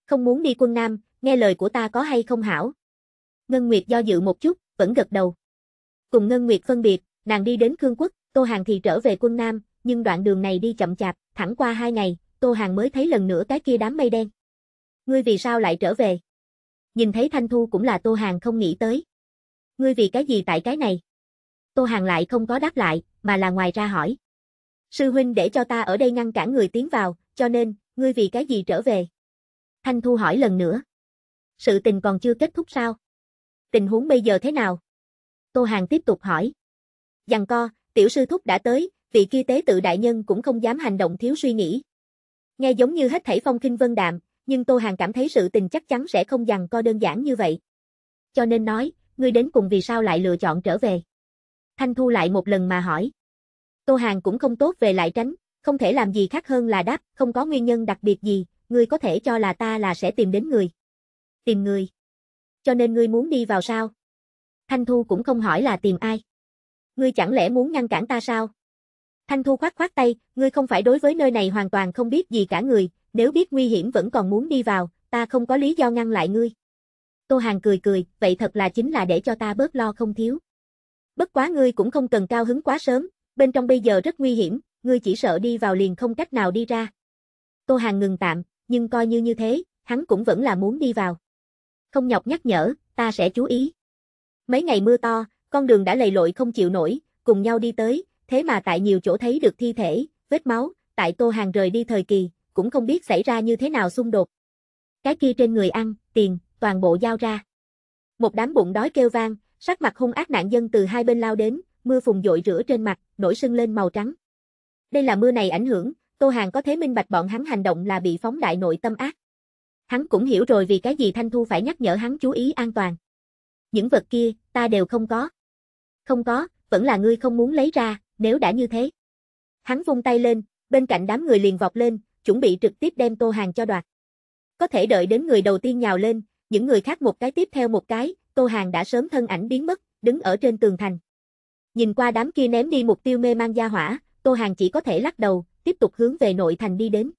Không muốn đi quân Nam, nghe lời của ta có hay không hảo? Ngân Nguyệt do dự một chút, vẫn gật đầu. Cùng Ngân Nguyệt phân biệt, nàng đi đến Khương Quốc, Tô Hàng thì trở về quân Nam, nhưng đoạn đường này đi chậm chạp, thẳng qua hai ngày, Tô Hàng mới thấy lần nữa cái kia đám mây đen. Ngươi vì sao lại trở về? Nhìn thấy Thanh Thu cũng là Tô Hàng không nghĩ tới. Ngươi vì cái gì tại cái này? Tô Hàng lại không có đáp lại, mà là ngoài ra hỏi. Sư huynh để cho ta ở đây ngăn cản người tiến vào, cho nên, ngươi vì cái gì trở về? Thanh Thu hỏi lần nữa. Sự tình còn chưa kết thúc sao? tình huống bây giờ thế nào? Tô Hàng tiếp tục hỏi. Dằn co, tiểu sư thúc đã tới, vị kia tế tự đại nhân cũng không dám hành động thiếu suy nghĩ. Nghe giống như hết thảy phong kinh vân đạm, nhưng Tô Hàng cảm thấy sự tình chắc chắn sẽ không dằn co đơn giản như vậy. Cho nên nói, ngươi đến cùng vì sao lại lựa chọn trở về? Thanh Thu lại một lần mà hỏi. Tô Hàng cũng không tốt về lại tránh, không thể làm gì khác hơn là đáp, không có nguyên nhân đặc biệt gì, ngươi có thể cho là ta là sẽ tìm đến người. Tìm người. Cho nên ngươi muốn đi vào sao? Thanh Thu cũng không hỏi là tìm ai. Ngươi chẳng lẽ muốn ngăn cản ta sao? Thanh Thu khoát khoát tay, ngươi không phải đối với nơi này hoàn toàn không biết gì cả người, nếu biết nguy hiểm vẫn còn muốn đi vào, ta không có lý do ngăn lại ngươi. Tô Hàng cười cười, vậy thật là chính là để cho ta bớt lo không thiếu. Bất quá ngươi cũng không cần cao hứng quá sớm, bên trong bây giờ rất nguy hiểm, ngươi chỉ sợ đi vào liền không cách nào đi ra. Tô Hàng ngừng tạm, nhưng coi như như thế, hắn cũng vẫn là muốn đi vào không nhọc nhắc nhở, ta sẽ chú ý. Mấy ngày mưa to, con đường đã lầy lội không chịu nổi, cùng nhau đi tới, thế mà tại nhiều chỗ thấy được thi thể, vết máu, tại Tô Hàng rời đi thời kỳ, cũng không biết xảy ra như thế nào xung đột. Cái kia trên người ăn, tiền, toàn bộ giao ra. Một đám bụng đói kêu vang, sắc mặt hung ác nạn dân từ hai bên lao đến, mưa phùng dội rửa trên mặt, nổi sưng lên màu trắng. Đây là mưa này ảnh hưởng, Tô Hàng có thế minh bạch bọn hắn hành động là bị phóng đại nội tâm ác. Hắn cũng hiểu rồi vì cái gì Thanh Thu phải nhắc nhở hắn chú ý an toàn. Những vật kia, ta đều không có. Không có, vẫn là ngươi không muốn lấy ra, nếu đã như thế. Hắn vung tay lên, bên cạnh đám người liền vọt lên, chuẩn bị trực tiếp đem Tô Hàng cho đoạt. Có thể đợi đến người đầu tiên nhào lên, những người khác một cái tiếp theo một cái, Tô Hàng đã sớm thân ảnh biến mất, đứng ở trên tường thành. Nhìn qua đám kia ném đi mục tiêu mê mang gia hỏa, Tô Hàng chỉ có thể lắc đầu, tiếp tục hướng về nội thành đi đến.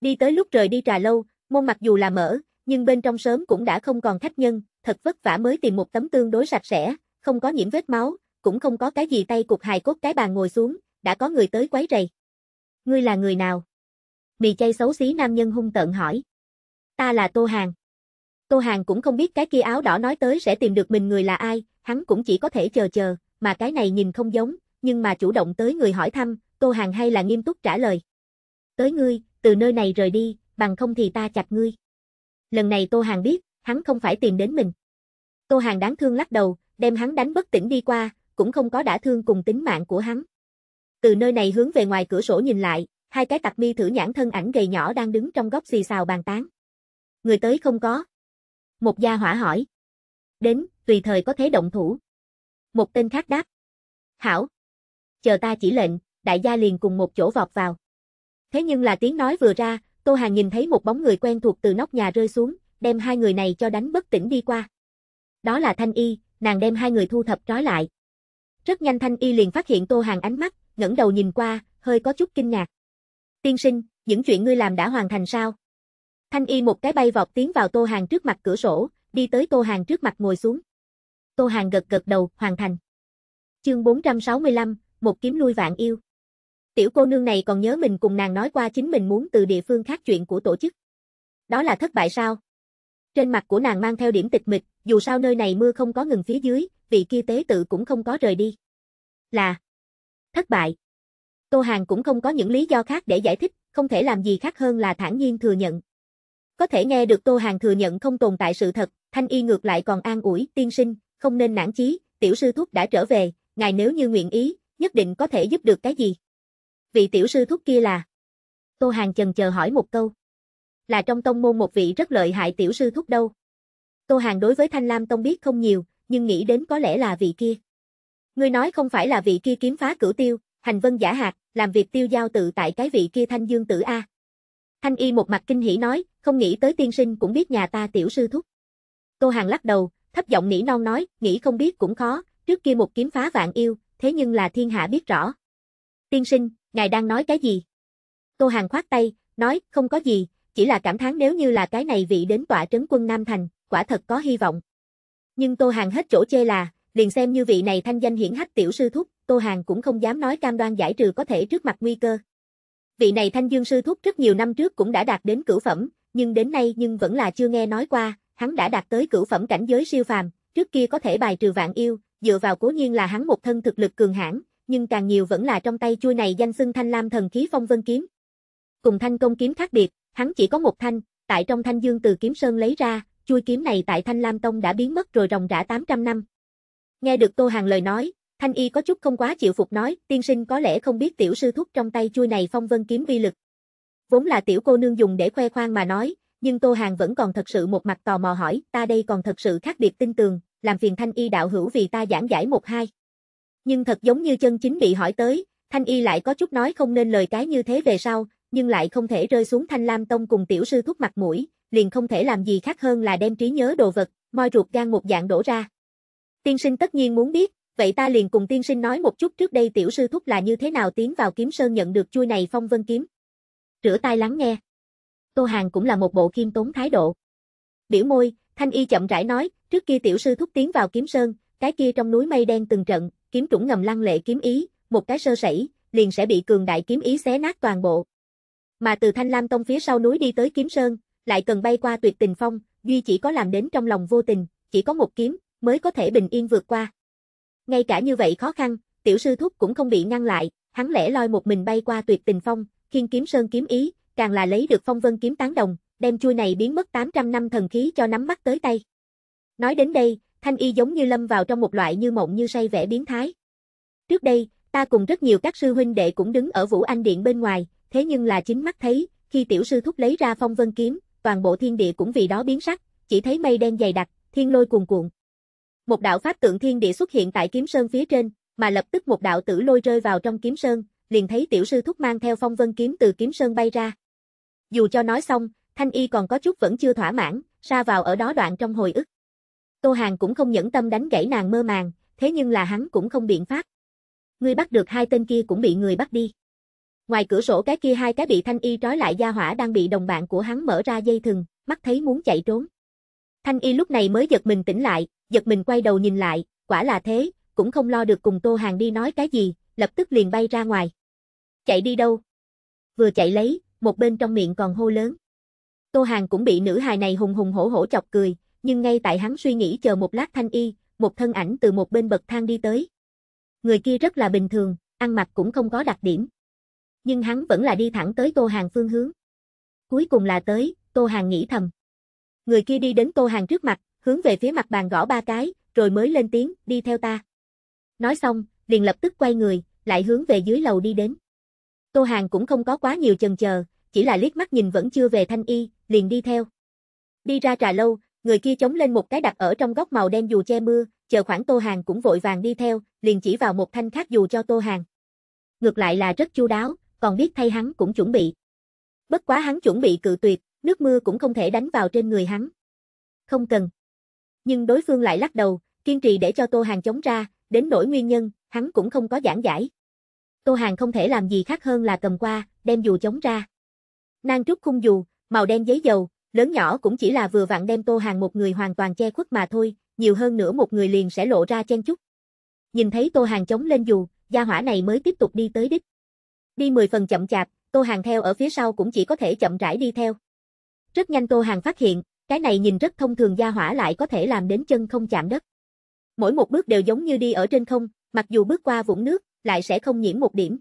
Đi tới lúc trời đi trà lâu, Môn mặc dù là mở, nhưng bên trong sớm cũng đã không còn khách nhân, thật vất vả mới tìm một tấm tương đối sạch sẽ, không có nhiễm vết máu, cũng không có cái gì tay cục hài cốt cái bàn ngồi xuống, đã có người tới quấy rầy. Ngươi là người nào? Mì chay xấu xí nam nhân hung tợn hỏi. Ta là Tô Hàng. Tô Hàng cũng không biết cái kia áo đỏ nói tới sẽ tìm được mình người là ai, hắn cũng chỉ có thể chờ chờ, mà cái này nhìn không giống, nhưng mà chủ động tới người hỏi thăm, Tô Hàng hay là nghiêm túc trả lời. Tới ngươi, từ nơi này rời đi, bằng không thì ta chặt ngươi. Lần này Tô Hàng biết, hắn không phải tìm đến mình. Tô Hàng đáng thương lắc đầu, đem hắn đánh bất tỉnh đi qua, cũng không có đã thương cùng tính mạng của hắn. Từ nơi này hướng về ngoài cửa sổ nhìn lại, hai cái tặc mi thử nhãn thân ảnh gầy nhỏ đang đứng trong góc xì xào bàn tán. Người tới không có. Một gia hỏa hỏi. Đến, tùy thời có thế động thủ. Một tên khác đáp. Hảo. Chờ ta chỉ lệnh, đại gia liền cùng một chỗ vọt vào. Thế nhưng là tiếng nói vừa ra, Tô Hàng nhìn thấy một bóng người quen thuộc từ nóc nhà rơi xuống, đem hai người này cho đánh bất tỉnh đi qua. Đó là Thanh Y, nàng đem hai người thu thập trói lại. Rất nhanh Thanh Y liền phát hiện Tô Hàng ánh mắt, ngẩng đầu nhìn qua, hơi có chút kinh ngạc. Tiên sinh, những chuyện ngươi làm đã hoàn thành sao? Thanh Y một cái bay vọt tiến vào Tô Hàng trước mặt cửa sổ, đi tới Tô Hàng trước mặt ngồi xuống. Tô Hàng gật gật đầu, hoàn thành. Chương 465, một kiếm nuôi vạn yêu. Tiểu cô nương này còn nhớ mình cùng nàng nói qua chính mình muốn từ địa phương khác chuyện của tổ chức. Đó là thất bại sao? Trên mặt của nàng mang theo điểm tịch mịch, dù sao nơi này mưa không có ngừng phía dưới, vị kia tế tự cũng không có rời đi. Là thất bại. Tô Hàng cũng không có những lý do khác để giải thích, không thể làm gì khác hơn là thản nhiên thừa nhận. Có thể nghe được Tô Hàng thừa nhận không tồn tại sự thật, Thanh Y ngược lại còn an ủi, tiên sinh, không nên nản chí, tiểu sư thúc đã trở về, ngài nếu như nguyện ý, nhất định có thể giúp được cái gì vị tiểu sư thúc kia là? Tô Hàng chần chờ hỏi một câu. Là trong tông môn một vị rất lợi hại tiểu sư thúc đâu. Tô Hàng đối với Thanh Lam Tông biết không nhiều, nhưng nghĩ đến có lẽ là vị kia. Ngươi nói không phải là vị kia kiếm phá cửu tiêu, hành vân giả hạt, làm việc tiêu giao tự tại cái vị kia Thanh Dương tử A. Thanh Y một mặt kinh hỉ nói, không nghĩ tới tiên sinh cũng biết nhà ta tiểu sư thúc. Tô Hàng lắc đầu, thấp giọng nỉ non nói, nghĩ không biết cũng khó, trước kia một kiếm phá vạn yêu, thế nhưng là thiên hạ biết rõ. Tiên sinh, ngài đang nói cái gì? Tô Hàng khoát tay, nói, không có gì, chỉ là cảm thán nếu như là cái này vị đến tỏa trấn quân Nam Thành, quả thật có hy vọng. Nhưng Tô Hàng hết chỗ chê là, liền xem như vị này thanh danh hiển hách tiểu sư thúc, Tô Hàng cũng không dám nói cam đoan giải trừ có thể trước mặt nguy cơ. Vị này thanh dương sư thúc rất nhiều năm trước cũng đã đạt đến cửu phẩm, nhưng đến nay nhưng vẫn là chưa nghe nói qua, hắn đã đạt tới cửu phẩm cảnh giới siêu phàm, trước kia có thể bài trừ vạn yêu, dựa vào cố nhiên là hắn một thân thực lực cường hãn, nhưng càng nhiều vẫn là trong tay chui này danh xưng thanh lam thần khí phong vân kiếm. Cùng thanh công kiếm khác biệt, hắn chỉ có một thanh, tại trong thanh dương từ kiếm sơn lấy ra, chui kiếm này tại thanh lam tông đã biến mất rồi rồng rã 800 năm. Nghe được Tô Hàng lời nói, thanh y có chút không quá chịu phục nói, tiên sinh có lẽ không biết tiểu sư thúc trong tay chui này phong vân kiếm vi lực. Vốn là tiểu cô nương dùng để khoe khoang mà nói, nhưng Tô Hàng vẫn còn thật sự một mặt tò mò hỏi, ta đây còn thật sự khác biệt tin tường, làm phiền thanh y đạo hữu vì ta giảng giải một hai nhưng thật giống như chân chính bị hỏi tới, Thanh Y lại có chút nói không nên lời cái như thế về sau, nhưng lại không thể rơi xuống Thanh Lam Tông cùng tiểu sư thúc mặt mũi, liền không thể làm gì khác hơn là đem trí nhớ đồ vật, moi ruột gan một dạng đổ ra. Tiên sinh tất nhiên muốn biết, vậy ta liền cùng tiên sinh nói một chút trước đây tiểu sư thúc là như thế nào tiến vào kiếm sơn nhận được chui này phong vân kiếm. Rửa tai lắng nghe. Tô Hàng cũng là một bộ kim tốn thái độ. Biểu môi, Thanh Y chậm rãi nói, trước kia tiểu sư thúc tiến vào kiếm sơn, cái kia trong núi mây đen từng trận, kiếm trũng ngầm lăng lệ kiếm ý, một cái sơ sẩy, liền sẽ bị cường đại kiếm ý xé nát toàn bộ. Mà từ Thanh Lam Tông phía sau núi đi tới Kiếm Sơn, lại cần bay qua tuyệt tình phong, duy chỉ có làm đến trong lòng vô tình, chỉ có một kiếm, mới có thể bình yên vượt qua. Ngay cả như vậy khó khăn, tiểu sư thúc cũng không bị ngăn lại, hắn lẻ loi một mình bay qua tuyệt tình phong, khiên kiếm sơn kiếm ý, càng là lấy được phong vân kiếm tán đồng, đem chui này biến mất 800 năm thần khí cho nắm mắt tới tay. Nói đến đây, Thanh y giống như lâm vào trong một loại như mộng như say vẻ biến thái. Trước đây, ta cùng rất nhiều các sư huynh đệ cũng đứng ở Vũ Anh Điện bên ngoài, thế nhưng là chính mắt thấy, khi tiểu sư thúc lấy ra phong vân kiếm, toàn bộ thiên địa cũng vì đó biến sắc, chỉ thấy mây đen dày đặc, thiên lôi cuồn cuộn. Một đạo pháp tượng thiên địa xuất hiện tại kiếm sơn phía trên, mà lập tức một đạo tử lôi rơi vào trong kiếm sơn, liền thấy tiểu sư thúc mang theo phong vân kiếm từ kiếm sơn bay ra. Dù cho nói xong, Thanh Y còn có chút vẫn chưa thỏa mãn, xa vào ở đó đoạn trong hồi ức. Tô Hàng cũng không nhẫn tâm đánh gãy nàng mơ màng, thế nhưng là hắn cũng không biện pháp. Ngươi bắt được hai tên kia cũng bị người bắt đi. Ngoài cửa sổ cái kia hai cái bị Thanh Y trói lại gia hỏa đang bị đồng bạn của hắn mở ra dây thừng, mắt thấy muốn chạy trốn. Thanh Y lúc này mới giật mình tỉnh lại, giật mình quay đầu nhìn lại, quả là thế, cũng không lo được cùng Tô Hàng đi nói cái gì, lập tức liền bay ra ngoài. Chạy đi đâu? Vừa chạy lấy, một bên trong miệng còn hô lớn. Tô Hàng cũng bị nữ hài này hùng hùng hổ hổ chọc cười, nhưng ngay tại hắn suy nghĩ chờ một lát thanh y, một thân ảnh từ một bên bậc thang đi tới. Người kia rất là bình thường, ăn mặc cũng không có đặc điểm. Nhưng hắn vẫn là đi thẳng tới Tô Hàng phương hướng. Cuối cùng là tới, Tô Hàng nghĩ thầm. Người kia đi đến Tô Hàng trước mặt, hướng về phía mặt bàn gõ ba cái, rồi mới lên tiếng, đi theo ta. Nói xong, liền lập tức quay người, lại hướng về dưới lầu đi đến. Tô Hàng cũng không có quá nhiều chần chờ, chỉ là liếc mắt nhìn vẫn chưa về thanh y, liền đi theo. Đi ra trà lâu, Người kia chống lên một cái đặt ở trong góc màu đen dù che mưa, chờ khoảng Tô Hàng cũng vội vàng đi theo, liền chỉ vào một thanh khác dù cho Tô Hàng. Ngược lại là rất chu đáo, còn biết thay hắn cũng chuẩn bị. Bất quá hắn chuẩn bị cự tuyệt, nước mưa cũng không thể đánh vào trên người hắn. Không cần. Nhưng đối phương lại lắc đầu, kiên trì để cho Tô Hàng chống ra, đến nỗi nguyên nhân, hắn cũng không có giảng giải. Tô Hàng không thể làm gì khác hơn là cầm qua, đem dù chống ra. Nang trúc khung dù, màu đen giấy dầu, lớn nhỏ cũng chỉ là vừa vặn đem Tô Hàng một người hoàn toàn che khuất mà thôi, nhiều hơn nữa một người liền sẽ lộ ra chen chút. Nhìn thấy Tô Hàng chống lên dù, gia hỏa này mới tiếp tục đi tới đích. Đi 10 phần chậm chạp, Tô Hàng theo ở phía sau cũng chỉ có thể chậm rãi đi theo. Rất nhanh Tô Hàng phát hiện, cái này nhìn rất thông thường gia hỏa lại có thể làm đến chân không chạm đất. Mỗi một bước đều giống như đi ở trên không, mặc dù bước qua vũng nước, lại sẽ không nhiễm một điểm.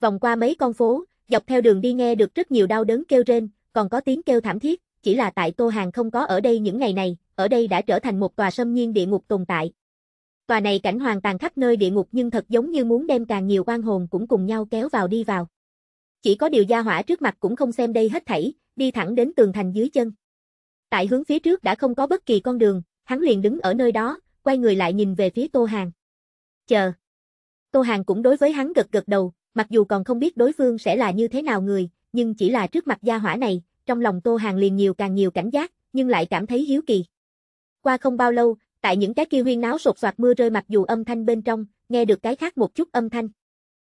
Vòng qua mấy con phố, dọc theo đường đi nghe được rất nhiều đau đớn kêu rên, còn có tiếng kêu thảm thiết, chỉ là tại Tô Hàng không có ở đây những ngày này, ở đây đã trở thành một tòa sâm nhiên địa ngục tồn tại. Tòa này cảnh hoàng tàn khắp nơi địa ngục nhưng thật giống như muốn đem càng nhiều quan hồn cũng cùng nhau kéo vào đi vào. Chỉ có điều gia hỏa trước mặt cũng không xem đây hết thảy, đi thẳng đến tường thành dưới chân. Tại hướng phía trước đã không có bất kỳ con đường, hắn liền đứng ở nơi đó, quay người lại nhìn về phía Tô Hàng. Chờ. Tô Hàng cũng đối với hắn gật gật đầu, mặc dù còn không biết đối phương sẽ là như thế nào người, nhưng chỉ là trước mặt gia hỏa này, trong lòng Tô Hàng liền nhiều càng nhiều cảnh giác, nhưng lại cảm thấy hiếu kỳ. Qua không bao lâu, tại những cái kia huyên náo sột soạt mưa rơi mặc dù âm thanh bên trong, nghe được cái khác một chút âm thanh.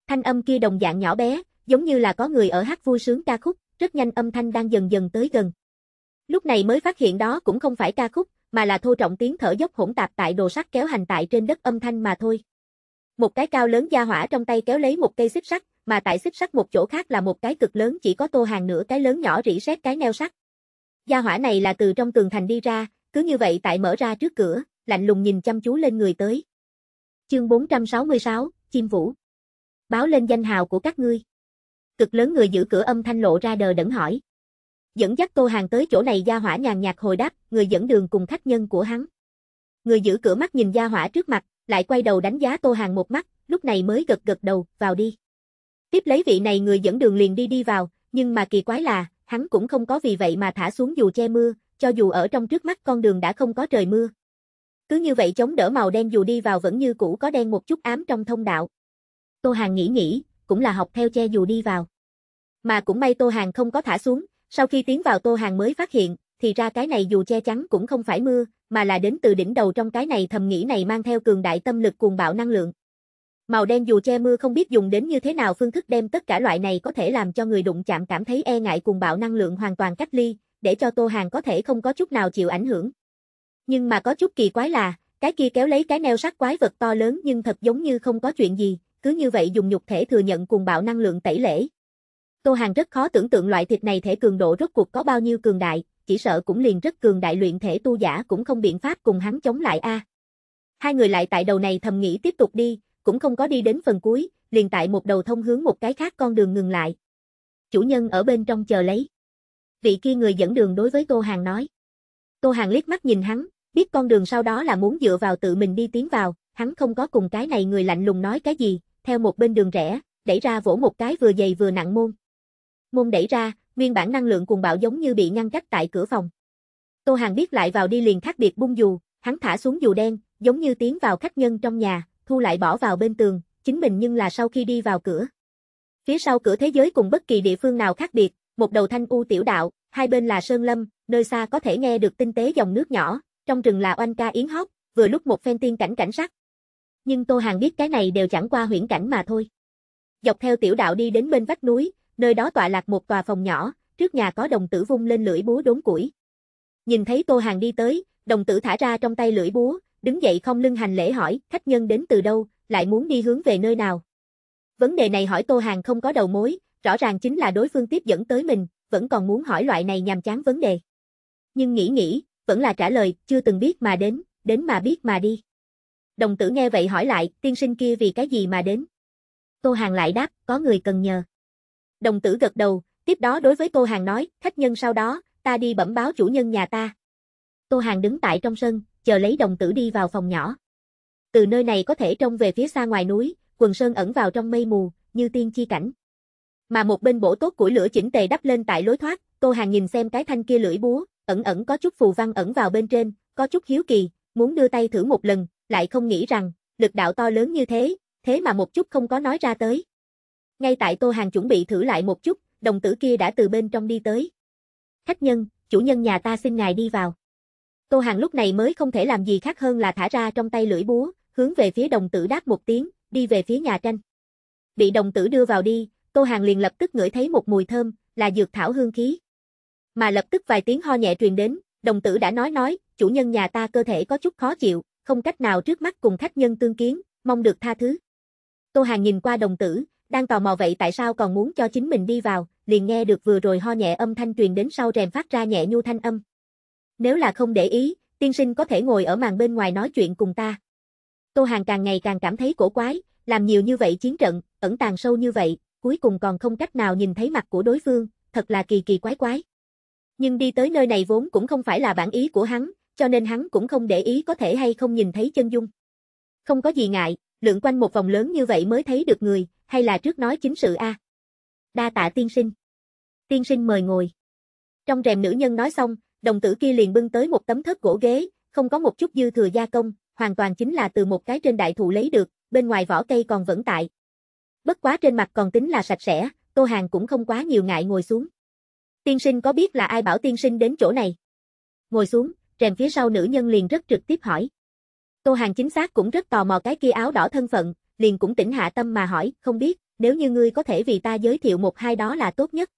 Thanh âm kia đồng dạng nhỏ bé, giống như là có người ở hát vui sướng ca khúc, rất nhanh âm thanh đang dần dần tới gần. Lúc này mới phát hiện đó cũng không phải ca khúc, mà là thô trọng tiếng thở dốc hỗn tạp tại đồ sắt kéo hành tại trên đất âm thanh mà thôi. Một cái cao lớn da hỏa trong tay kéo lấy một cây xích sắt, mà tại xích sắt một chỗ khác là một cái cực lớn chỉ có tô hàng nửa cái lớn nhỏ rỉ sét cái neo sắt. Gia hỏa này là từ trong tường thành đi ra, cứ như vậy tại mở ra trước cửa, lạnh lùng nhìn chăm chú lên người tới. Chương 466, Chim Vũ Báo lên danh hào của các ngươi. Cực lớn người giữ cửa âm thanh lộ ra đờ đẫn hỏi. Dẫn dắt tô hàng tới chỗ này gia hỏa nhàn nhạt hồi đáp, người dẫn đường cùng khách nhân của hắn. Người giữ cửa mắt nhìn gia hỏa trước mặt, lại quay đầu đánh giá tô hàng một mắt, lúc này mới gật gật đầu, vào đi. Tiếp lấy vị này người dẫn đường liền đi đi vào, nhưng mà kỳ quái là, hắn cũng không có vì vậy mà thả xuống dù che mưa, cho dù ở trong trước mắt con đường đã không có trời mưa. Cứ như vậy chống đỡ màu đen dù đi vào vẫn như cũ có đen một chút ám trong thông đạo. Tô Hàng nghĩ nghĩ, cũng là học theo che dù đi vào. Mà cũng may Tô Hàng không có thả xuống, sau khi tiến vào Tô Hàng mới phát hiện, thì ra cái này dù che chắn cũng không phải mưa, mà là đến từ đỉnh đầu trong cái này thầm nghĩ này mang theo cường đại tâm lực cuồng bạo năng lượng. Màu đen dù che mưa không biết dùng đến như thế nào phương thức đem tất cả loại này có thể làm cho người đụng chạm cảm thấy e ngại cùng bạo năng lượng hoàn toàn cách ly, để cho Tô Hàng có thể không có chút nào chịu ảnh hưởng. Nhưng mà có chút kỳ quái là, cái kia kéo lấy cái neo sắt quái vật to lớn nhưng thật giống như không có chuyện gì, cứ như vậy dùng nhục thể thừa nhận cùng bạo năng lượng tẩy lễ. Tô Hàng rất khó tưởng tượng loại thịt này thể cường độ rốt cuộc có bao nhiêu cường đại, chỉ sợ cũng liền rất cường đại luyện thể tu giả cũng không biện pháp cùng hắn chống lại a. Hai người lại tại đầu này thầm nghĩ tiếp tục đi, cũng không có đi đến phần cuối, liền tại một đầu thông hướng một cái khác con đường ngừng lại. Chủ nhân ở bên trong chờ lấy. Vị kia người dẫn đường đối với Tô Hàng nói. Tô Hàng liếc mắt nhìn hắn, biết con đường sau đó là muốn dựa vào tự mình đi tiến vào, hắn không có cùng cái này người lạnh lùng nói cái gì, theo một bên đường rẽ, đẩy ra vỗ một cái vừa dày vừa nặng môn. Môn đẩy ra, nguyên bản năng lượng cuồng bạo giống như bị ngăn cách tại cửa phòng. Tô Hàng biết lại vào đi liền khác biệt bung dù, hắn thả xuống dù đen, giống như tiến vào khách nhân trong nhà, thu lại bỏ vào bên tường, chính mình nhưng là sau khi đi vào cửa. Phía sau cửa thế giới cùng bất kỳ địa phương nào khác biệt, một đầu thanh u tiểu đạo, hai bên là sơn lâm, nơi xa có thể nghe được tinh tế dòng nước nhỏ, trong rừng là oanh ca yến hót, vừa lúc một phen tiên cảnh cảnh sắc. Nhưng Tô Hàng biết cái này đều chẳng qua huyễn cảnh mà thôi. Dọc theo tiểu đạo đi đến bên vách núi, nơi đó tọa lạc một tòa phòng nhỏ, trước nhà có đồng tử vung lên lưỡi búa đốn củi. Nhìn thấy Tô Hàng đi tới, đồng tử thả ra trong tay lưỡi búa, đứng dậy không lưng hành lễ hỏi, khách nhân đến từ đâu, lại muốn đi hướng về nơi nào. Vấn đề này hỏi Tô Hàng không có đầu mối, rõ ràng chính là đối phương tiếp dẫn tới mình, vẫn còn muốn hỏi loại này nhàm chán vấn đề. Nhưng nghĩ nghĩ, vẫn là trả lời, chưa từng biết mà đến, đến mà biết mà đi. Đồng tử nghe vậy hỏi lại, tiên sinh kia vì cái gì mà đến? Tô Hàng lại đáp, có người cần nhờ. Đồng tử gật đầu, tiếp đó đối với Tô Hàng nói, khách nhân sau đó, ta đi bẩm báo chủ nhân nhà ta. Tô Hàng đứng tại trong sân, chờ lấy đồng tử đi vào phòng nhỏ. Từ nơi này có thể trông về phía xa ngoài núi, quần sơn ẩn vào trong mây mù, như tiên chi cảnh. Mà một bên bổ tốt củi lửa chỉnh tề đắp lên tại lối thoát, Tô Hàng nhìn xem cái thanh kia lưỡi búa, ẩn ẩn có chút phù văn ẩn vào bên trên, có chút hiếu kỳ, muốn đưa tay thử một lần, lại không nghĩ rằng, lực đạo to lớn như thế, thế mà một chút không có nói ra tới. Ngay tại Tô Hàng chuẩn bị thử lại một chút, đồng tử kia đã từ bên trong đi tới. Khách nhân, chủ nhân nhà ta xin ngài đi vào. Tô Hàng lúc này mới không thể làm gì khác hơn là thả ra trong tay lưỡi búa, hướng về phía đồng tử đáp một tiếng, đi về phía nhà tranh. Bị đồng tử đưa vào đi, Tô Hàng liền lập tức ngửi thấy một mùi thơm, là dược thảo hương khí. Mà lập tức vài tiếng ho nhẹ truyền đến, đồng tử đã nói nói, chủ nhân nhà ta cơ thể có chút khó chịu, không cách nào trước mắt cùng khách nhân tương kiến, mong được tha thứ. Tô Hàng nhìn qua đồng tử, đang tò mò vậy tại sao còn muốn cho chính mình đi vào, liền nghe được vừa rồi ho nhẹ âm thanh truyền đến sau rèm phát ra nhẹ nhu thanh âm nếu là không để ý, tiên sinh có thể ngồi ở màn bên ngoài nói chuyện cùng ta. Tô Hàng càng ngày càng cảm thấy cổ quái, làm nhiều như vậy chiến trận, ẩn tàng sâu như vậy, cuối cùng còn không cách nào nhìn thấy mặt của đối phương, thật là kỳ kỳ quái quái. Nhưng đi tới nơi này vốn cũng không phải là bản ý của hắn, cho nên hắn cũng không để ý có thể hay không nhìn thấy chân dung. Không có gì ngại, lượn quanh một vòng lớn như vậy mới thấy được người, hay là trước nói chính sự a. À? Đa tạ tiên sinh. Tiên sinh mời ngồi. Trong rèm nữ nhân nói xong, đồng tử kia liền bưng tới một tấm thớt gỗ ghế, không có một chút dư thừa gia công, hoàn toàn chính là từ một cái trên đại thụ lấy được, bên ngoài vỏ cây còn vẫn tại. Bất quá trên mặt còn tính là sạch sẽ, Tô Hàng cũng không quá nhiều ngại ngồi xuống. Tiên sinh có biết là ai bảo tiên sinh đến chỗ này? Ngồi xuống, rèm phía sau nữ nhân liền rất trực tiếp hỏi. Tô Hàng chính xác cũng rất tò mò cái kia áo đỏ thân phận, liền cũng tỉnh hạ tâm mà hỏi, không biết, nếu như ngươi có thể vì ta giới thiệu một hai đó là tốt nhất.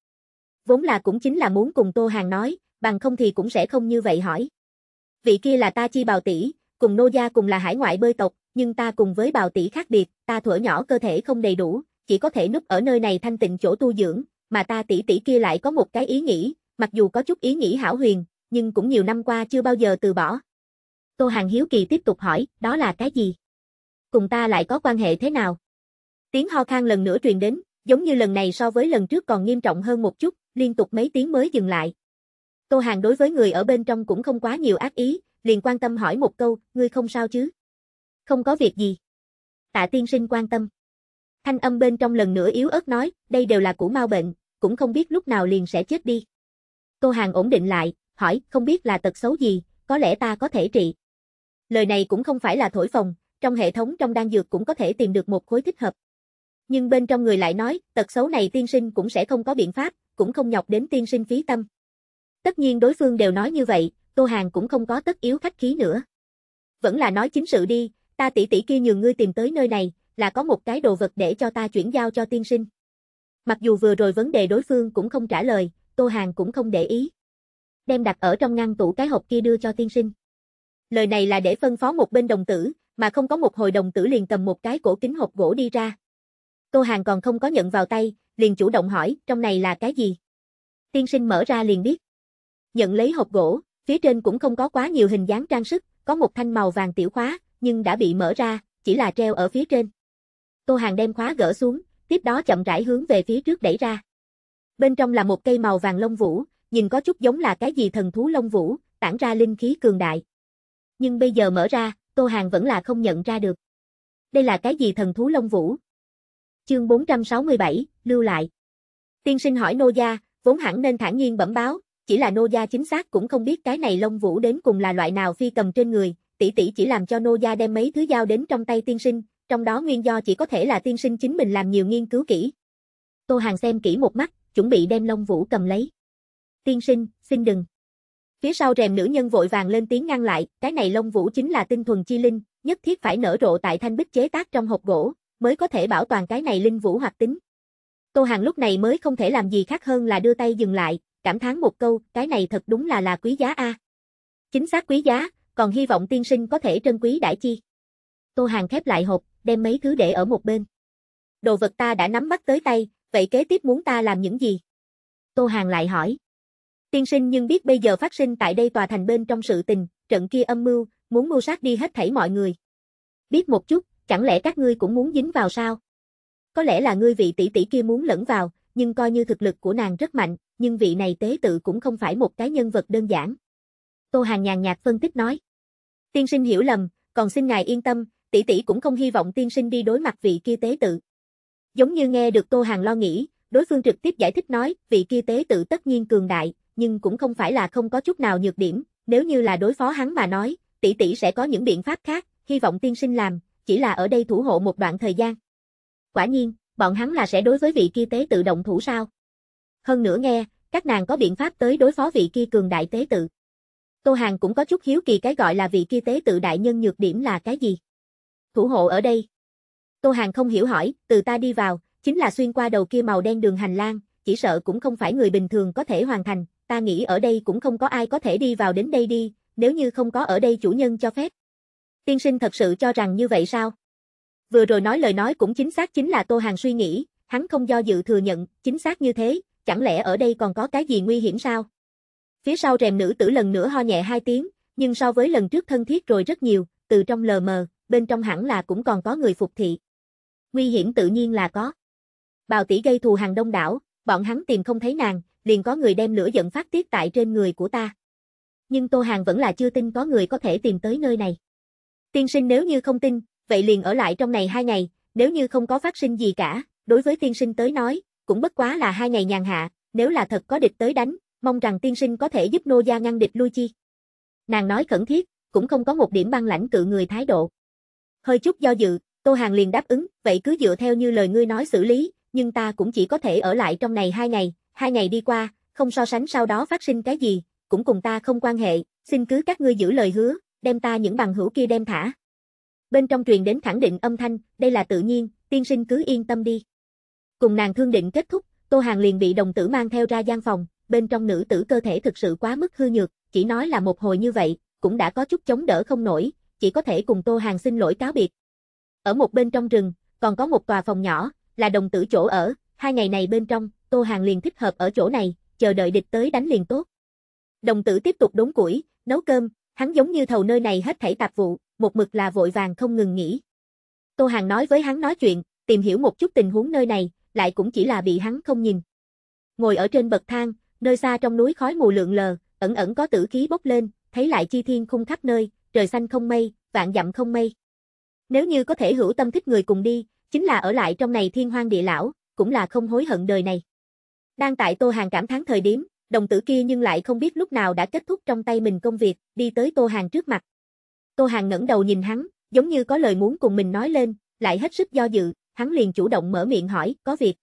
Vốn là cũng chính là muốn cùng Tô Hàng nói, bằng không thì cũng sẽ không như vậy hỏi. Vị kia là ta chi bào tỷ, cùng nô gia cùng là hải ngoại bơi tộc, nhưng ta cùng với bào tỷ khác biệt, ta thuở nhỏ cơ thể không đầy đủ, chỉ có thể núp ở nơi này thanh tịnh chỗ tu dưỡng, mà ta tỷ tỷ kia lại có một cái ý nghĩ, mặc dù có chút ý nghĩ hảo huyền, nhưng cũng nhiều năm qua chưa bao giờ từ bỏ. Tô Hàng Hiếu Kỳ tiếp tục hỏi, đó là cái gì? Cùng ta lại có quan hệ thế nào? Tiếng ho khan lần nữa truyền đến, giống như lần này so với lần trước còn nghiêm trọng hơn một chút, liên tục mấy tiếng mới dừng lại. Tô Hàng đối với người ở bên trong cũng không quá nhiều ác ý, liền quan tâm hỏi một câu, ngươi không sao chứ? Không có việc gì. Tạ tiên sinh quan tâm. Thanh âm bên trong lần nữa yếu ớt nói, đây đều là củ mau bệnh, cũng không biết lúc nào liền sẽ chết đi. Tô Hàng ổn định lại, hỏi, không biết là tật xấu gì, có lẽ ta có thể trị. Lời này cũng không phải là thổi phồng, trong hệ thống trong đan dược cũng có thể tìm được một khối thích hợp. Nhưng bên trong người lại nói, tật xấu này tiên sinh cũng sẽ không có biện pháp, cũng không nhọc đến tiên sinh phí tâm. Tất nhiên đối phương đều nói như vậy, Tô Hàng cũng không có tất yếu khách khí nữa. Vẫn là nói chính sự đi, ta tỷ tỷ kia nhường ngươi tìm tới nơi này, là có một cái đồ vật để cho ta chuyển giao cho tiên sinh. Mặc dù vừa rồi vấn đề đối phương cũng không trả lời, Tô Hàng cũng không để ý. Đem đặt ở trong ngăn tủ cái hộp kia đưa cho tiên sinh. Lời này là để phân phó một bên đồng tử, mà không có một hồi đồng tử liền cầm một cái cổ kính hộp gỗ đi ra. Tô Hàng còn không có nhận vào tay, liền chủ động hỏi, trong này là cái gì? Tiên sinh mở ra liền biết nhận lấy hộp gỗ, phía trên cũng không có quá nhiều hình dáng trang sức, có một thanh màu vàng tiểu khóa, nhưng đã bị mở ra, chỉ là treo ở phía trên. Tô Hàng đem khóa gỡ xuống, tiếp đó chậm rãi hướng về phía trước đẩy ra. Bên trong là một cây màu vàng lông vũ, nhìn có chút giống là cái gì thần thú lông vũ, tản ra linh khí cường đại. Nhưng bây giờ mở ra, Tô Hàng vẫn là không nhận ra được. Đây là cái gì thần thú lông vũ? Chương 467, lưu lại. Tiên sinh hỏi nô gia, vốn hẳn nên thản nhiên bẩm báo, chỉ là nô gia chính xác cũng không biết cái này lông vũ đến cùng là loại nào phi cầm trên người, tỷ tỷ chỉ làm cho nô gia đem mấy thứ giao đến trong tay tiên sinh, trong đó nguyên do chỉ có thể là tiên sinh chính mình làm nhiều nghiên cứu kỹ. Tô Hàng xem kỹ một mắt, chuẩn bị đem lông vũ cầm lấy. Tiên sinh, xin đừng. Phía sau rèm nữ nhân vội vàng lên tiếng ngăn lại, cái này lông vũ chính là tinh thuần chi linh, nhất thiết phải nở rộ tại thanh bích chế tác trong hộp gỗ, mới có thể bảo toàn cái này linh vũ hoạt tính. Tô Hàng lúc này mới không thể làm gì khác hơn là đưa tay dừng lại, cảm thán một câu, cái này thật đúng là là quý giá a. Chính xác quý giá, còn hy vọng tiên sinh có thể trân quý đãi chi. Tô Hàng khép lại hộp, đem mấy thứ để ở một bên. Đồ vật ta đã nắm bắt tới tay, vậy kế tiếp muốn ta làm những gì? Tô Hàng lại hỏi. Tiên sinh nhưng biết bây giờ phát sinh tại đây tòa thành bên trong sự tình, trận kia âm mưu, muốn mưu sát đi hết thảy mọi người. Biết một chút, chẳng lẽ các ngươi cũng muốn dính vào sao? Có lẽ là ngươi vị tỷ tỷ kia muốn lẫn vào, nhưng coi như thực lực của nàng rất mạnh, nhưng vị này tế tự cũng không phải một cái nhân vật đơn giản. Tô Hàng nhàn nhạt phân tích nói. Tiên sinh hiểu lầm, còn xin ngài yên tâm, tỷ tỷ cũng không hy vọng tiên sinh đi đối mặt vị kia tế tự. Giống như nghe được Tô Hàng lo nghĩ, đối phương trực tiếp giải thích nói, vị kia tế tự tất nhiên cường đại, nhưng cũng không phải là không có chút nào nhược điểm, nếu như là đối phó hắn mà nói, tỷ tỷ sẽ có những biện pháp khác, hy vọng tiên sinh làm, chỉ là ở đây thủ hộ một đoạn thời gian. Quả nhiên, bọn hắn là sẽ đối với vị kia tế tự động thủ sao? Hơn nữa nghe, các nàng có biện pháp tới đối phó vị kia cường đại tế tự. Tô Hàng cũng có chút hiếu kỳ cái gọi là vị kia tế tự đại nhân nhược điểm là cái gì? Thủ hộ ở đây. Tô Hàng không hiểu hỏi, từ ta đi vào, chính là xuyên qua đầu kia màu đen đường hành lang, chỉ sợ cũng không phải người bình thường có thể hoàn thành, ta nghĩ ở đây cũng không có ai có thể đi vào đến đây đi, nếu như không có ở đây chủ nhân cho phép. Tiên sinh thật sự cho rằng như vậy sao? Vừa rồi nói lời nói cũng chính xác chính là Tô Hàng suy nghĩ, hắn không do dự thừa nhận, chính xác như thế, chẳng lẽ ở đây còn có cái gì nguy hiểm sao? Phía sau rèm nữ tử lần nữa ho nhẹ hai tiếng, nhưng so với lần trước thân thiết rồi rất nhiều, từ trong lờ mờ, bên trong hẳn là cũng còn có người phục thị. Nguy hiểm tự nhiên là có. Bào tỷ gây thù hàng đông đảo, bọn hắn tìm không thấy nàng, liền có người đem lửa giận phát tiết tại trên người của ta. Nhưng Tô Hàng vẫn là chưa tin có người có thể tìm tới nơi này. Tiên sinh nếu như không tin, vậy liền ở lại trong này hai ngày, nếu như không có phát sinh gì cả, đối với tiên sinh tới nói, cũng bất quá là hai ngày nhàn hạ, nếu là thật có địch tới đánh, mong rằng tiên sinh có thể giúp nô gia ngăn địch lui chi. Nàng nói khẩn thiết, cũng không có một điểm băng lãnh cự người thái độ. Hơi chút do dự, Tô Hàng liền đáp ứng, vậy cứ dựa theo như lời ngươi nói xử lý, nhưng ta cũng chỉ có thể ở lại trong này hai ngày, hai ngày đi qua, không so sánh sau đó phát sinh cái gì, cũng cùng ta không quan hệ, xin cứ các ngươi giữ lời hứa, đem ta những bằng hữu kia đem thả, bên trong truyền đến khẳng định âm thanh, đây là tự nhiên, tiên sinh cứ yên tâm đi. Cùng nàng thương định kết thúc, Tô Hàng liền bị đồng tử mang theo ra gian phòng, bên trong nữ tử cơ thể thực sự quá mức hư nhược, chỉ nói là một hồi như vậy, cũng đã có chút chống đỡ không nổi, chỉ có thể cùng Tô Hàng xin lỗi cáo biệt. Ở một bên trong rừng, còn có một tòa phòng nhỏ, là đồng tử chỗ ở, hai ngày này bên trong, Tô Hàng liền thích hợp ở chỗ này, chờ đợi địch tới đánh liền tốt. Đồng tử tiếp tục đốn củi, nấu cơm, hắn giống như thầu nơi này hết thảy tạp vụ, một mực là vội vàng không ngừng nghỉ. Tô Hàng nói với hắn nói chuyện, tìm hiểu một chút tình huống nơi này, lại cũng chỉ là bị hắn không nhìn. Ngồi ở trên bậc thang, nơi xa trong núi khói mù lượn lờ, ẩn ẩn có tử khí bốc lên, thấy lại chi thiên khung khắp nơi, trời xanh không mây, vạn dặm không mây. Nếu như có thể hữu tâm thích người cùng đi, chính là ở lại trong này thiên hoang địa lão, cũng là không hối hận đời này. Đang tại Tô Hàng cảm thán thời điểm, đồng tử kia nhưng lại không biết lúc nào đã kết thúc trong tay mình công việc, đi tới Tô Hàng trước mặt. Tô Hàng ngẩng đầu nhìn hắn, giống như có lời muốn cùng mình nói lên, lại hết sức do dự, hắn liền chủ động mở miệng hỏi, có việc.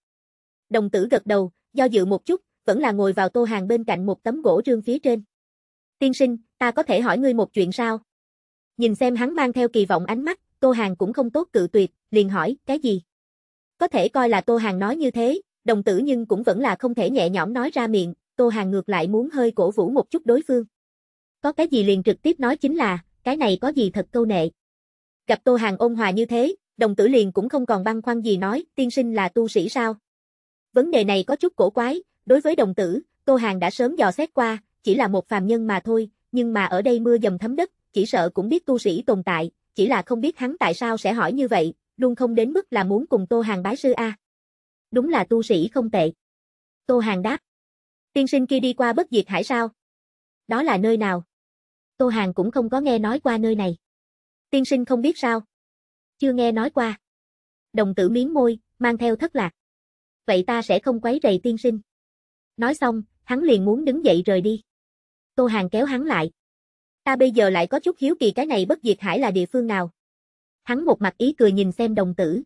Đồng tử gật đầu, do dự một chút, vẫn là ngồi vào Tô Hàng bên cạnh một tấm gỗ trương phía trên. Tiên sinh, ta có thể hỏi ngươi một chuyện sao? Nhìn xem hắn mang theo kỳ vọng ánh mắt, Tô Hàng cũng không tốt cự tuyệt, liền hỏi, cái gì? Có thể coi là Tô Hàng nói như thế, đồng tử nhưng cũng vẫn là không thể nhẹ nhõm nói ra miệng, Tô Hàng ngược lại muốn hơi cổ vũ một chút đối phương. Có cái gì liền trực tiếp nói chính là, cái này có gì thật câu nệ. Gặp Tô Hàng ôn hòa như thế, đồng tử liền cũng không còn băn khoăn gì nói, tiên sinh là tu sĩ sao? Vấn đề này có chút cổ quái, đối với đồng tử, Tô Hàng đã sớm dò xét qua, chỉ là một phàm nhân mà thôi, nhưng mà ở đây mưa dầm thấm đất, chỉ sợ cũng biết tu sĩ tồn tại, chỉ là không biết hắn tại sao sẽ hỏi như vậy, luôn không đến mức là muốn cùng Tô Hàng bái sư A. Đúng là tu sĩ không tệ. Tô Hàng đáp. Tiên sinh kia đi qua bất diệt hải sao? Đó là nơi nào? Tô Hàng cũng không có nghe nói qua nơi này. Tiên sinh không biết sao? Chưa nghe nói qua. Đồng tử miếng môi, mang theo thất lạc. Vậy ta sẽ không quấy rầy tiên sinh. Nói xong, hắn liền muốn đứng dậy rời đi. Tô Hàng kéo hắn lại. Ta bây giờ lại có chút hiếu kỳ cái này bất diệt hải là địa phương nào. Hắn một mặt ý cười nhìn xem đồng tử.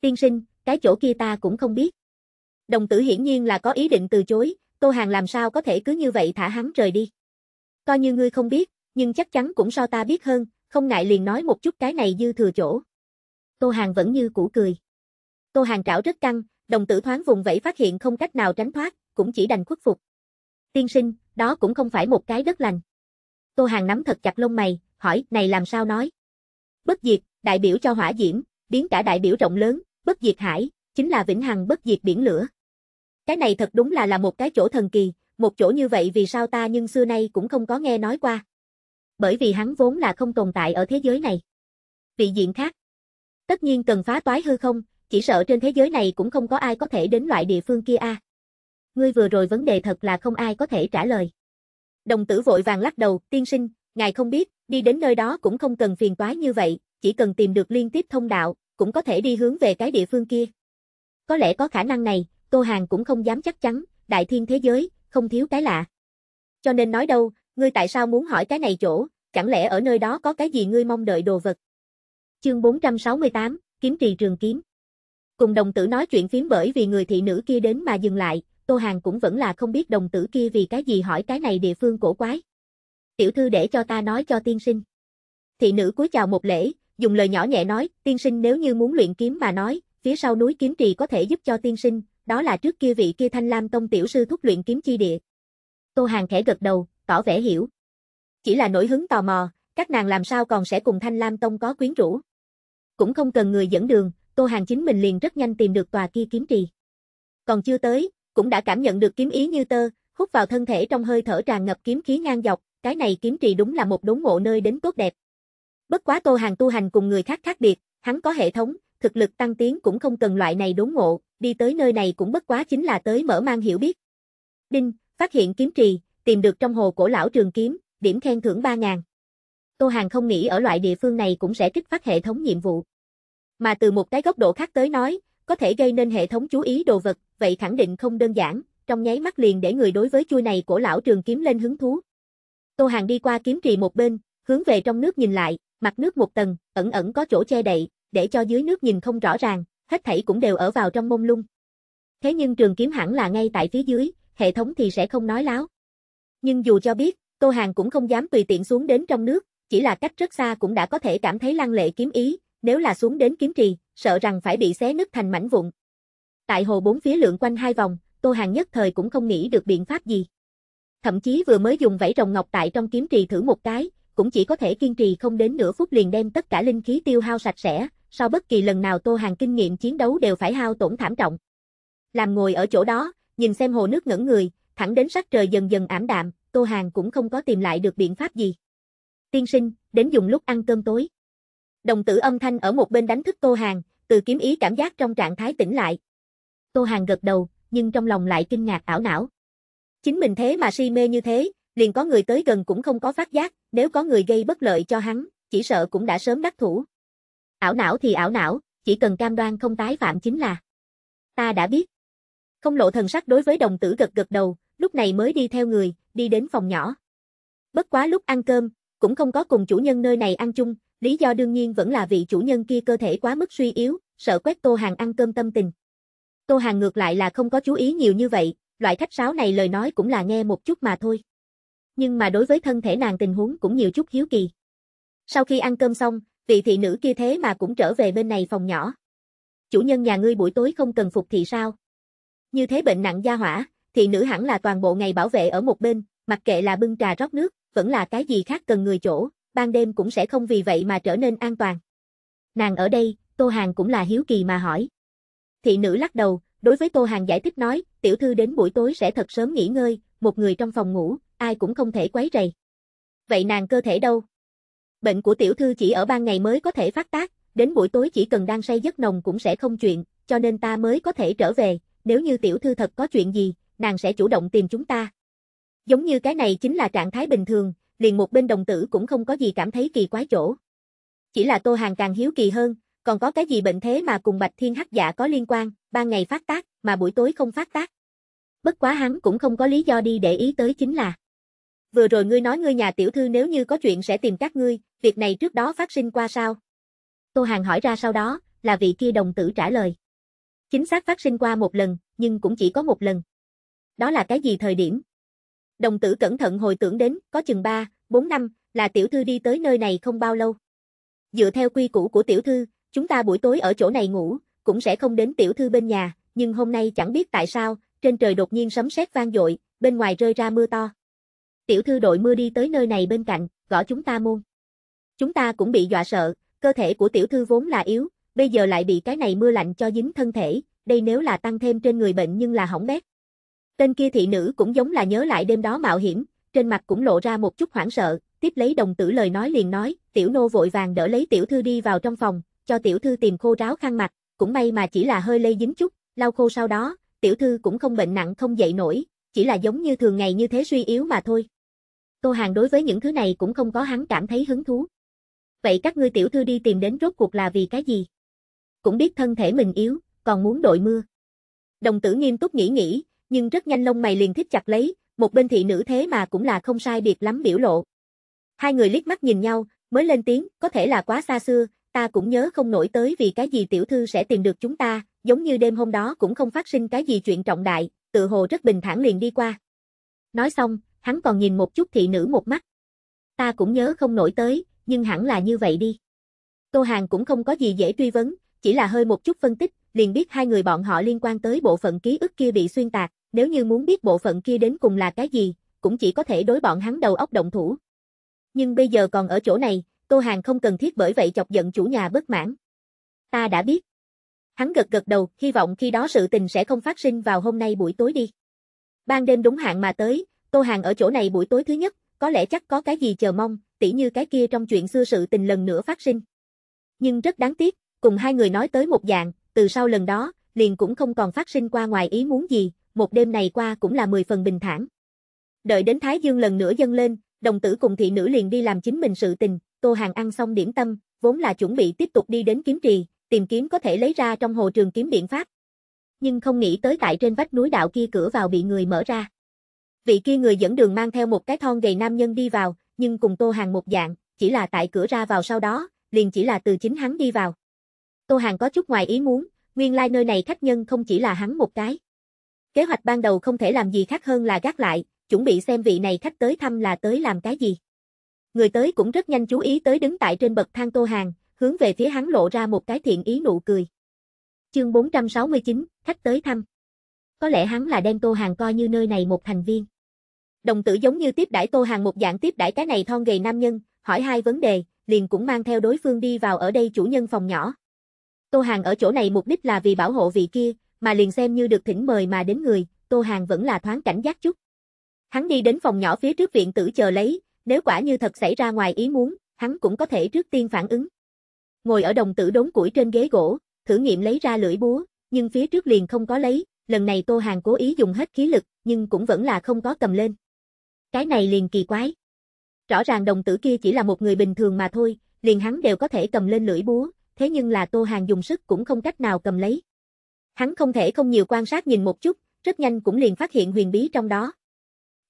Tiên sinh, cái chỗ kia ta cũng không biết. Đồng tử hiển nhiên là có ý định từ chối, Tô Hàng làm sao có thể cứ như vậy thả hắn rời đi. Coi như ngươi không biết, nhưng chắc chắn cũng so ta biết hơn, không ngại liền nói một chút cái này dư thừa chỗ. Tô Hàng vẫn như cũ cười. Tô Hàng trảo rất căng, đồng tử thoáng vùng vẫy phát hiện không cách nào tránh thoát, cũng chỉ đành khuất phục. Tiên sinh, đó cũng không phải một cái đất lành. Tô Hàng nắm thật chặt lông mày, hỏi, này làm sao nói? Bất diệt, đại biểu cho hỏa diễm, biến cả đại biểu rộng lớn, bất diệt hải, chính là vĩnh hằng bất diệt biển lửa. Cái này thật đúng là là một cái chỗ thần kỳ, một chỗ như vậy vì sao ta nhưng xưa nay cũng không có nghe nói qua. Bởi vì hắn vốn là không tồn tại ở thế giới này. Vị diện khác. Tất nhiên cần phá toái hư không, chỉ sợ trên thế giới này cũng không có ai có thể đến loại địa phương kia a. À. Ngươi vừa rồi vấn đề thật là không ai có thể trả lời. Đồng tử vội vàng lắc đầu, tiên sinh, ngài không biết, đi đến nơi đó cũng không cần phiền toái như vậy, chỉ cần tìm được liên tiếp thông đạo, cũng có thể đi hướng về cái địa phương kia. Có lẽ có khả năng này, Tô Hàng cũng không dám chắc chắn, đại thiên thế giới, không thiếu cái lạ. Cho nên nói đâu, ngươi tại sao muốn hỏi cái này chỗ, chẳng lẽ ở nơi đó có cái gì ngươi mong đợi đồ vật? Chương 468, Kiếm trì trường kiếm. Cùng đồng tử nói chuyện phiếm bởi vì người thị nữ kia đến mà dừng lại, Tô Hàng cũng vẫn là không biết đồng tử kia vì cái gì hỏi cái này địa phương cổ quái. Tiểu thư để cho ta nói cho tiên sinh. Thị nữ cúi chào một lễ, dùng lời nhỏ nhẹ nói, tiên sinh nếu như muốn luyện kiếm mà nói, phía sau núi kiếm trì có thể giúp cho tiên sinh, đó là trước kia vị kia Thanh Lam Tông tiểu sư thúc luyện kiếm chi địa. Tô Hàng khẽ gật đầu, tỏ vẻ hiểu. Chỉ là nổi hứng tò mò, các nàng làm sao còn sẽ cùng Thanh Lam Tông có quyến rũ. Cũng không cần người dẫn đường, Tô Hàng chính mình liền rất nhanh tìm được tòa kia kiếm trì. Còn chưa tới, cũng đã cảm nhận được kiếm ý như tơ, hút vào thân thể trong hơi thở tràn ngập kiếm khí ngang dọc, cái này kiếm trì đúng là một đốn ngộ nơi đến tốt đẹp. Bất quá Tô Hàng tu hành cùng người khác khác biệt, hắn có hệ thống, thực lực tăng tiến cũng không cần loại này đốn ngộ, đi tới nơi này cũng bất quá chính là tới mở mang hiểu biết. Đinh, phát hiện kiếm trì, tìm được trong hồ cổ lão trường kiếm, điểm khen thưởng 3.000. Tô Hàng không nghĩ ở loại địa phương này cũng sẽ kích phát hệ thống nhiệm vụ. Mà từ một cái góc độ khác tới nói, có thể gây nên hệ thống chú ý đồ vật, vậy khẳng định không đơn giản, trong nháy mắt liền để người đối với chui này cổ lão trường kiếm lên hứng thú. Tô Hàng đi qua kiếm trì một bên, hướng về trong nước nhìn lại, mặt nước một tầng, ẩn ẩn có chỗ che đậy, để cho dưới nước nhìn không rõ ràng, hết thảy cũng đều ở vào trong mông lung. Thế nhưng trường kiếm hẳn là ngay tại phía dưới, hệ thống thì sẽ không nói láo. Nhưng dù cho biết, Tô Hàng cũng không dám tùy tiện xuống đến trong nước, chỉ là cách rất xa cũng đã có thể cảm thấy lăng lệ kiếm ý, nếu là xuống đến kiếm trì, sợ rằng phải bị xé nứt thành mảnh vụn. Tại hồ bốn phía lượn quanh hai vòng, Tô Hàng nhất thời cũng không nghĩ được biện pháp gì. Thậm chí vừa mới dùng vảy rồng ngọc tại trong kiếm trì thử một cái, cũng chỉ có thể kiên trì không đến nửa phút liền đem tất cả linh khí tiêu hao sạch sẽ, sau bất kỳ lần nào Tô Hàng kinh nghiệm chiến đấu đều phải hao tổn thảm trọng. Làm ngồi ở chỗ đó, nhìn xem hồ nước ngẩn người, thẳng đến sắc trời dần dần ảm đạm, Tô Hàng cũng không có tìm lại được biện pháp gì. Tiên sinh, đến dùng lúc ăn cơm tối. Đồng tử âm thanh ở một bên đánh thức Tô Hàng, từ kiếm ý cảm giác trong trạng thái tỉnh lại. Tô Hàng gật đầu, nhưng trong lòng lại kinh ngạc ảo não. Chính mình thế mà si mê như thế, liền có người tới gần cũng không có phát giác, nếu có người gây bất lợi cho hắn, chỉ sợ cũng đã sớm đắc thủ. Ảo não thì ảo não, chỉ cần cam đoan không tái phạm chính là. Ta đã biết. Không lộ thần sắc đối với đồng tử gật gật đầu, lúc này mới đi theo người, đi đến phòng nhỏ. Bất quá lúc ăn cơm, cũng không có cùng chủ nhân nơi này ăn chung, lý do đương nhiên vẫn là vị chủ nhân kia cơ thể quá mức suy yếu, sợ quét Tô Hàng ăn cơm tâm tình. Tô Hàng ngược lại là không có chú ý nhiều như vậy, loại khách sáo này lời nói cũng là nghe một chút mà thôi. Nhưng mà đối với thân thể nàng tình huống cũng nhiều chút hiếu kỳ. Sau khi ăn cơm xong, vị thị nữ kia thế mà cũng trở về bên này phòng nhỏ. Chủ nhân nhà ngươi buổi tối không cần phục thị sao? Như thế bệnh nặng gia hỏa, thị nữ hẳn là toàn bộ ngày bảo vệ ở một bên, mặc kệ là bưng trà rót nước, vẫn là cái gì khác cần người chỗ, ban đêm cũng sẽ không vì vậy mà trở nên an toàn. Nàng ở đây, Tô Hàng cũng là hiếu kỳ mà hỏi. Thị nữ lắc đầu, đối với Tô Hàng giải thích nói, tiểu thư đến buổi tối sẽ thật sớm nghỉ ngơi, một người trong phòng ngủ, ai cũng không thể quấy rầy. Vậy nàng cơ thể đâu? Bệnh của tiểu thư chỉ ở ban ngày mới có thể phát tác, đến buổi tối chỉ cần đang say giấc nồng cũng sẽ không chuyện, cho nên ta mới có thể trở về, nếu như tiểu thư thật có chuyện gì, nàng sẽ chủ động tìm chúng ta. Giống như cái này chính là trạng thái bình thường, liền một bên đồng tử cũng không có gì cảm thấy kỳ quái chỗ. Chỉ là Tô Hàng càng hiếu kỳ hơn, còn có cái gì bệnh thế mà cùng Bạch Thiên Hắc Dạ có liên quan, ban ngày phát tác, mà buổi tối không phát tác. Bất quá hắn cũng không có lý do đi để ý tới chính là. Vừa rồi ngươi nói ngươi nhà tiểu thư nếu như có chuyện sẽ tìm các ngươi, Việc này trước đó phát sinh qua sao? Tô Hàng hỏi ra sau đó, là vị kia đồng tử trả lời. Chính xác phát sinh qua một lần, nhưng cũng chỉ có một lần. Đó là cái gì thời điểm? Đồng tử cẩn thận hồi tưởng đến, có chừng 3, 4 năm, là tiểu thư đi tới nơi này không bao lâu. Dựa theo quy củ của tiểu thư, chúng ta buổi tối ở chỗ này ngủ, cũng sẽ không đến tiểu thư bên nhà, nhưng hôm nay chẳng biết tại sao, trên trời đột nhiên sấm sét vang dội, bên ngoài rơi ra mưa to. Tiểu thư đội mưa đi tới nơi này bên cạnh, gõ chúng ta môn. Chúng ta cũng bị dọa sợ, cơ thể của tiểu thư vốn là yếu, bây giờ lại bị cái này mưa lạnh cho dính thân thể, đây nếu là tăng thêm trên người bệnh nhưng là hỏng bét. Tên kia thị nữ cũng giống là nhớ lại đêm đó mạo hiểm, trên mặt cũng lộ ra một chút hoảng sợ, tiếp lấy đồng tử lời nói liền nói, tiểu nô vội vàng đỡ lấy tiểu thư đi vào trong phòng, cho tiểu thư tìm khô ráo khăn mặt, cũng may mà chỉ là hơi lây dính chút, lau khô sau đó, tiểu thư cũng không bệnh nặng không dậy nổi, chỉ là giống như thường ngày như thế suy yếu mà thôi. Tô Hàng đối với những thứ này cũng không có hắn cảm thấy hứng thú. Vậy các ngươi tiểu thư đi tìm đến rốt cuộc là vì cái gì? Cũng biết thân thể mình yếu, còn muốn đội mưa. Đồng tử nghiêm túc nghĩ nghĩ, nhưng rất nhanh lông mày liền thích chặt lấy, một bên thị nữ thế mà cũng là không sai biệt lắm biểu lộ. Hai người liếc mắt nhìn nhau, mới lên tiếng, có thể là quá xa xưa, ta cũng nhớ không nổi tới vì cái gì tiểu thư sẽ tìm được chúng ta, giống như đêm hôm đó cũng không phát sinh cái gì chuyện trọng đại, tự hồ rất bình thản liền đi qua. Nói xong, hắn còn nhìn một chút thị nữ một mắt. Ta cũng nhớ không nổi tới, nhưng hẳn là như vậy đi. Tô Hàng cũng không có gì dễ truy vấn, chỉ là hơi một chút phân tích, liền biết hai người bọn họ liên quan tới bộ phận ký ức kia bị xuyên tạc, nếu như muốn biết bộ phận kia đến cùng là cái gì, cũng chỉ có thể đối bọn hắn đầu óc động thủ. Nhưng bây giờ còn ở chỗ này, Tô Hàng không cần thiết bởi vậy chọc giận chủ nhà bất mãn. Ta đã biết. Hắn gật gật đầu, hy vọng khi đó sự tình sẽ không phát sinh vào hôm nay buổi tối đi. Ban đêm đúng hạn mà tới, Tô Hàng ở chỗ này buổi tối thứ nhất, có lẽ chắc có cái gì chờ mong, tỉ như cái kia trong chuyện xưa sự tình lần nữa phát sinh. Nhưng rất đáng tiếc, cùng hai người nói tới một dạng, từ sau lần đó, liền cũng không còn phát sinh qua ngoài ý muốn gì, một đêm này qua cũng là mười phần bình thản. Đợi đến Thái Dương lần nữa dâng lên, đồng tử cùng thị nữ liền đi làm chính mình sự tình, Tô Hàng ăn xong điểm tâm, vốn là chuẩn bị tiếp tục đi đến kiếm trì, tìm kiếm có thể lấy ra trong hồ trường kiếm biện pháp. Nhưng không nghĩ tới tại trên vách núi đạo kia cửa vào bị người mở ra. Vị kia người dẫn đường mang theo một cái thon gầy nam nhân đi vào, nhưng cùng Tô Hàng một dạng, chỉ là tại cửa ra vào sau đó, liền chỉ là từ chính hắn đi vào. Tô Hàng có chút ngoài ý muốn, nguyên lai like nơi này khách nhân không chỉ là hắn một cái. Kế hoạch ban đầu không thể làm gì khác hơn là gác lại, chuẩn bị xem vị này khách tới thăm là tới làm cái gì. Người tới cũng rất nhanh chú ý tới đứng tại trên bậc thang Tô Hàng, hướng về phía hắn lộ ra một cái thiện ý nụ cười. Chương 469, khách tới thăm. Có lẽ hắn là đem Tô Hàng coi như nơi này một thành viên. Đồng tử giống như tiếp đãi Tô Hàng một dạng tiếp đãi cái này thon gầy nam nhân, hỏi hai vấn đề, liền cũng mang theo đối phương đi vào ở đây chủ nhân phòng nhỏ. Tô Hàng ở chỗ này mục đích là vì bảo hộ vị kia, mà liền xem như được thỉnh mời mà đến người, Tô Hàng vẫn là thoáng cảnh giác chút. Hắn đi đến phòng nhỏ phía trước viện tử chờ lấy, nếu quả như thật xảy ra ngoài ý muốn, hắn cũng có thể trước tiên phản ứng. Ngồi ở đồng tử đống củi trên ghế gỗ, thử nghiệm lấy ra lưỡi búa, nhưng phía trước liền không có lấy, lần này Tô Hàng cố ý dùng hết khí lực, nhưng cũng vẫn là không có cầm lên. Cái này liền kỳ quái. Rõ ràng đồng tử kia chỉ là một người bình thường mà thôi, liền hắn đều có thể cầm lên lưỡi búa, thế nhưng là Tô Hàng dùng sức cũng không cách nào cầm lấy. Hắn không thể không nhiều quan sát nhìn một chút, rất nhanh cũng liền phát hiện huyền bí trong đó.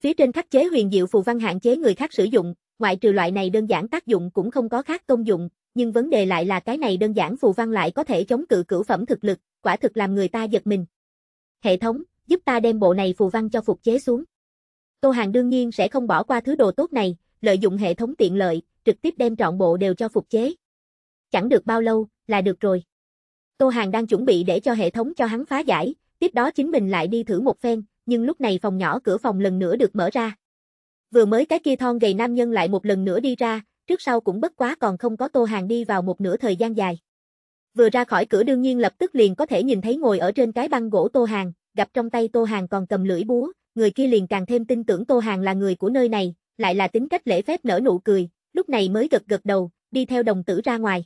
Phía trên khắc chế huyền diệu phù văn hạn chế người khác sử dụng, ngoại trừ loại này đơn giản tác dụng cũng không có khác công dụng, nhưng vấn đề lại là cái này đơn giản phù văn lại có thể chống cự cửu phẩm thực lực, quả thực làm người ta giật mình. Hệ thống, giúp ta đem bộ này phù văn cho phục chế xuống. Tô Hàng đương nhiên sẽ không bỏ qua thứ đồ tốt này, lợi dụng hệ thống tiện lợi, trực tiếp đem trọn bộ đều cho phục chế. Chẳng được bao lâu, là được rồi. Tô Hàng đang chuẩn bị để cho hệ thống cho hắn phá giải, tiếp đó chính mình lại đi thử một phen, nhưng lúc này phòng nhỏ cửa phòng lần nữa được mở ra. Vừa mới cái kia thon gầy nam nhân lại một lần nữa đi ra, trước sau cũng bất quá còn không có Tô Hàng đi vào một nửa thời gian dài. Vừa ra khỏi cửa đương nhiên lập tức liền có thể nhìn thấy ngồi ở trên cái băng gỗ Tô Hàng, gặp trong tay Tô Hàng còn cầm lưỡi búa, người kia liền càng thêm tin tưởng Tô Hàng là người của nơi này, lại là tính cách lễ phép nở nụ cười, lúc này mới gật gật đầu, đi theo đồng tử ra ngoài.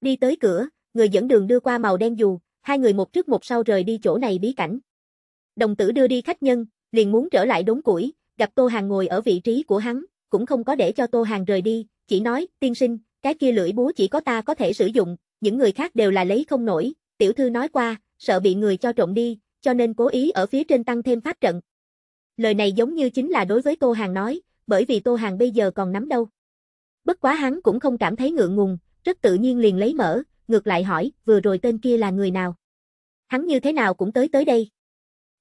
Đi tới cửa, người dẫn đường đưa qua màu đen dù, hai người một trước một sau rời đi chỗ này bí cảnh. Đồng tử đưa đi khách nhân, liền muốn trở lại đống củi, gặp Tô Hàng ngồi ở vị trí của hắn, cũng không có để cho Tô Hàng rời đi, chỉ nói, tiên sinh, cái kia lưỡi búa chỉ có ta có thể sử dụng, những người khác đều là lấy không nổi, tiểu thư nói qua, sợ bị người cho trộm đi, cho nên cố ý ở phía trên tăng thêm pháp trận, Lời này giống như chính là đối với Tô Hàng nói, bởi vì Tô Hàng bây giờ còn nắm đâu. Bất quá hắn cũng không cảm thấy ngượng ngùng, rất tự nhiên liền lấy mở, ngược lại hỏi, vừa rồi tên kia là người nào? Hắn như thế nào cũng tới tới đây.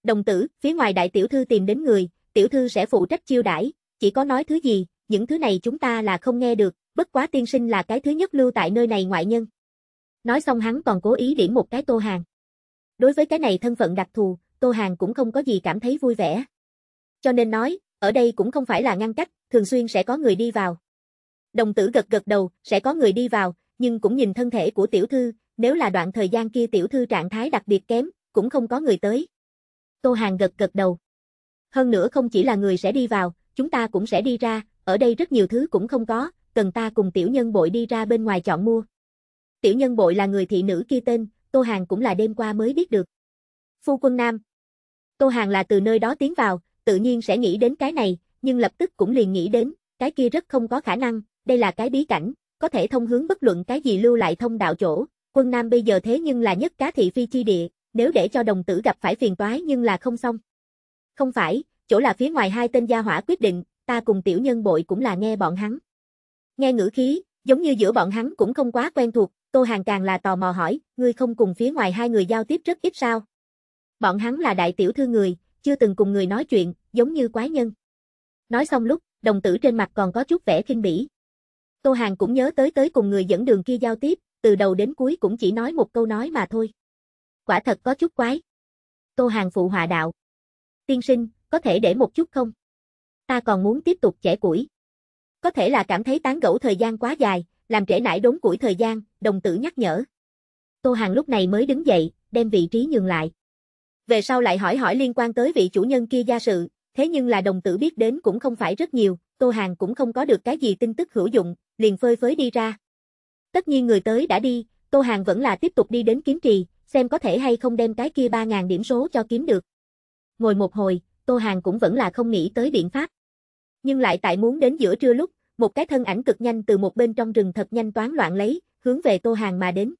Đồng tử, phía ngoài đại tiểu thư tìm đến người, tiểu thư sẽ phụ trách chiêu đãi, chỉ có nói thứ gì, những thứ này chúng ta là không nghe được, bất quá tiên sinh là cái thứ nhất lưu tại nơi này ngoại nhân. Nói xong hắn còn cố ý điểm một cái Tô Hàng. Đối với cái này thân phận đặc thù, Tô Hàng cũng không có gì cảm thấy vui vẻ. Cho nên nói, ở đây cũng không phải là ngăn cách, thường xuyên sẽ có người đi vào. Đồng tử gật gật đầu, sẽ có người đi vào, nhưng cũng nhìn thân thể của tiểu thư, nếu là đoạn thời gian kia tiểu thư trạng thái đặc biệt kém, cũng không có người tới. Tô Hàng gật gật đầu. Hơn nữa không chỉ là người sẽ đi vào, chúng ta cũng sẽ đi ra, ở đây rất nhiều thứ cũng không có, cần ta cùng tiểu nhân bội đi ra bên ngoài chọn mua. Tiểu nhân bội là người thị nữ kia tên, Tô Hàng cũng là đêm qua mới biết được. Phu quân nam. Tô Hàng là từ nơi đó tiến vào, tự nhiên sẽ nghĩ đến cái này, nhưng lập tức cũng liền nghĩ đến, cái kia rất không có khả năng, đây là cái bí cảnh, có thể thông hướng bất luận cái gì lưu lại thông đạo chỗ, quân Nam bây giờ thế nhưng là nhất cá thị phi chi địa, nếu để cho đồng tử gặp phải phiền toái nhưng là không xong. Không phải, chỗ là phía ngoài hai tên gia hỏa quyết định, ta cùng tiểu nhân bội cũng là nghe bọn hắn. Nghe ngữ khí, giống như giữa bọn hắn cũng không quá quen thuộc, Tô Hàng càng là tò mò hỏi, ngươi không cùng phía ngoài hai người giao tiếp rất ít sao? Bọn hắn là đại tiểu thư người, chưa từng cùng người nói chuyện, giống như quái nhân. Nói xong lúc, đồng tử trên mặt còn có chút vẻ kinh bỉ. Tô Hàng cũng nhớ tới tới cùng người dẫn đường kia giao tiếp, từ đầu đến cuối cũng chỉ nói một câu nói mà thôi. Quả thật có chút quái. Tô Hàng phụ hòa đạo. Tiên sinh, có thể để một chút không? Ta còn muốn tiếp tục chẻ củi. Có thể là cảm thấy tán gẫu thời gian quá dài, làm trễ nải đốn củi thời gian, đồng tử nhắc nhở. Tô Hàng lúc này mới đứng dậy, đem vị trí nhường lại. Về sau lại hỏi hỏi liên quan tới vị chủ nhân kia gia sự, thế nhưng là đồng tử biết đến cũng không phải rất nhiều, Tô Hàng cũng không có được cái gì tin tức hữu dụng, liền phơi phới đi ra. Tất nhiên người tới đã đi, Tô Hàng vẫn là tiếp tục đi đến kiếm trì, xem có thể hay không đem cái kia 3.000 điểm số cho kiếm được. Ngồi một hồi, Tô Hàng cũng vẫn là không nghĩ tới biện pháp. Nhưng lại tại muốn đến giữa trưa lúc, một cái thân ảnh cực nhanh từ một bên trong rừng thật nhanh toán loạn lấy, hướng về Tô Hàng mà đến.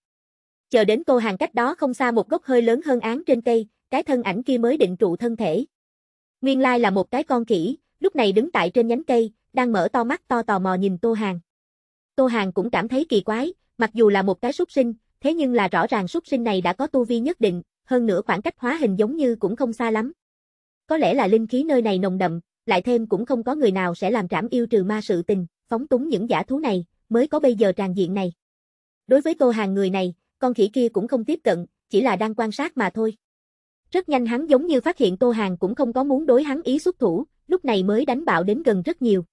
Chờ đến Tô Hàng cách đó không xa một gốc hơi lớn hơn án trên cây, cái thân ảnh kia mới định trụ thân thể. Nguyên lai là một cái con khỉ, lúc này đứng tại trên nhánh cây, đang mở to mắt to tò mò nhìn Tô Hàng. Tô Hàng cũng cảm thấy kỳ quái, mặc dù là một cái súc sinh, thế nhưng là rõ ràng súc sinh này đã có tu vi nhất định, hơn nữa khoảng cách hóa hình giống như cũng không xa lắm. Có lẽ là linh khí nơi này nồng đậm, lại thêm cũng không có người nào sẽ làm trảm yêu trừ ma sự tình, phóng túng những giả thú này, mới có bây giờ tràn diện này. Đối với Tô Hàng người này, con khỉ kia cũng không tiếp cận, chỉ là đang quan sát mà thôi. Rất nhanh hắn giống như phát hiện Tô Hàng cũng không có muốn đối hắn ý xuất thủ, lúc này mới đánh bạo đến gần rất nhiều.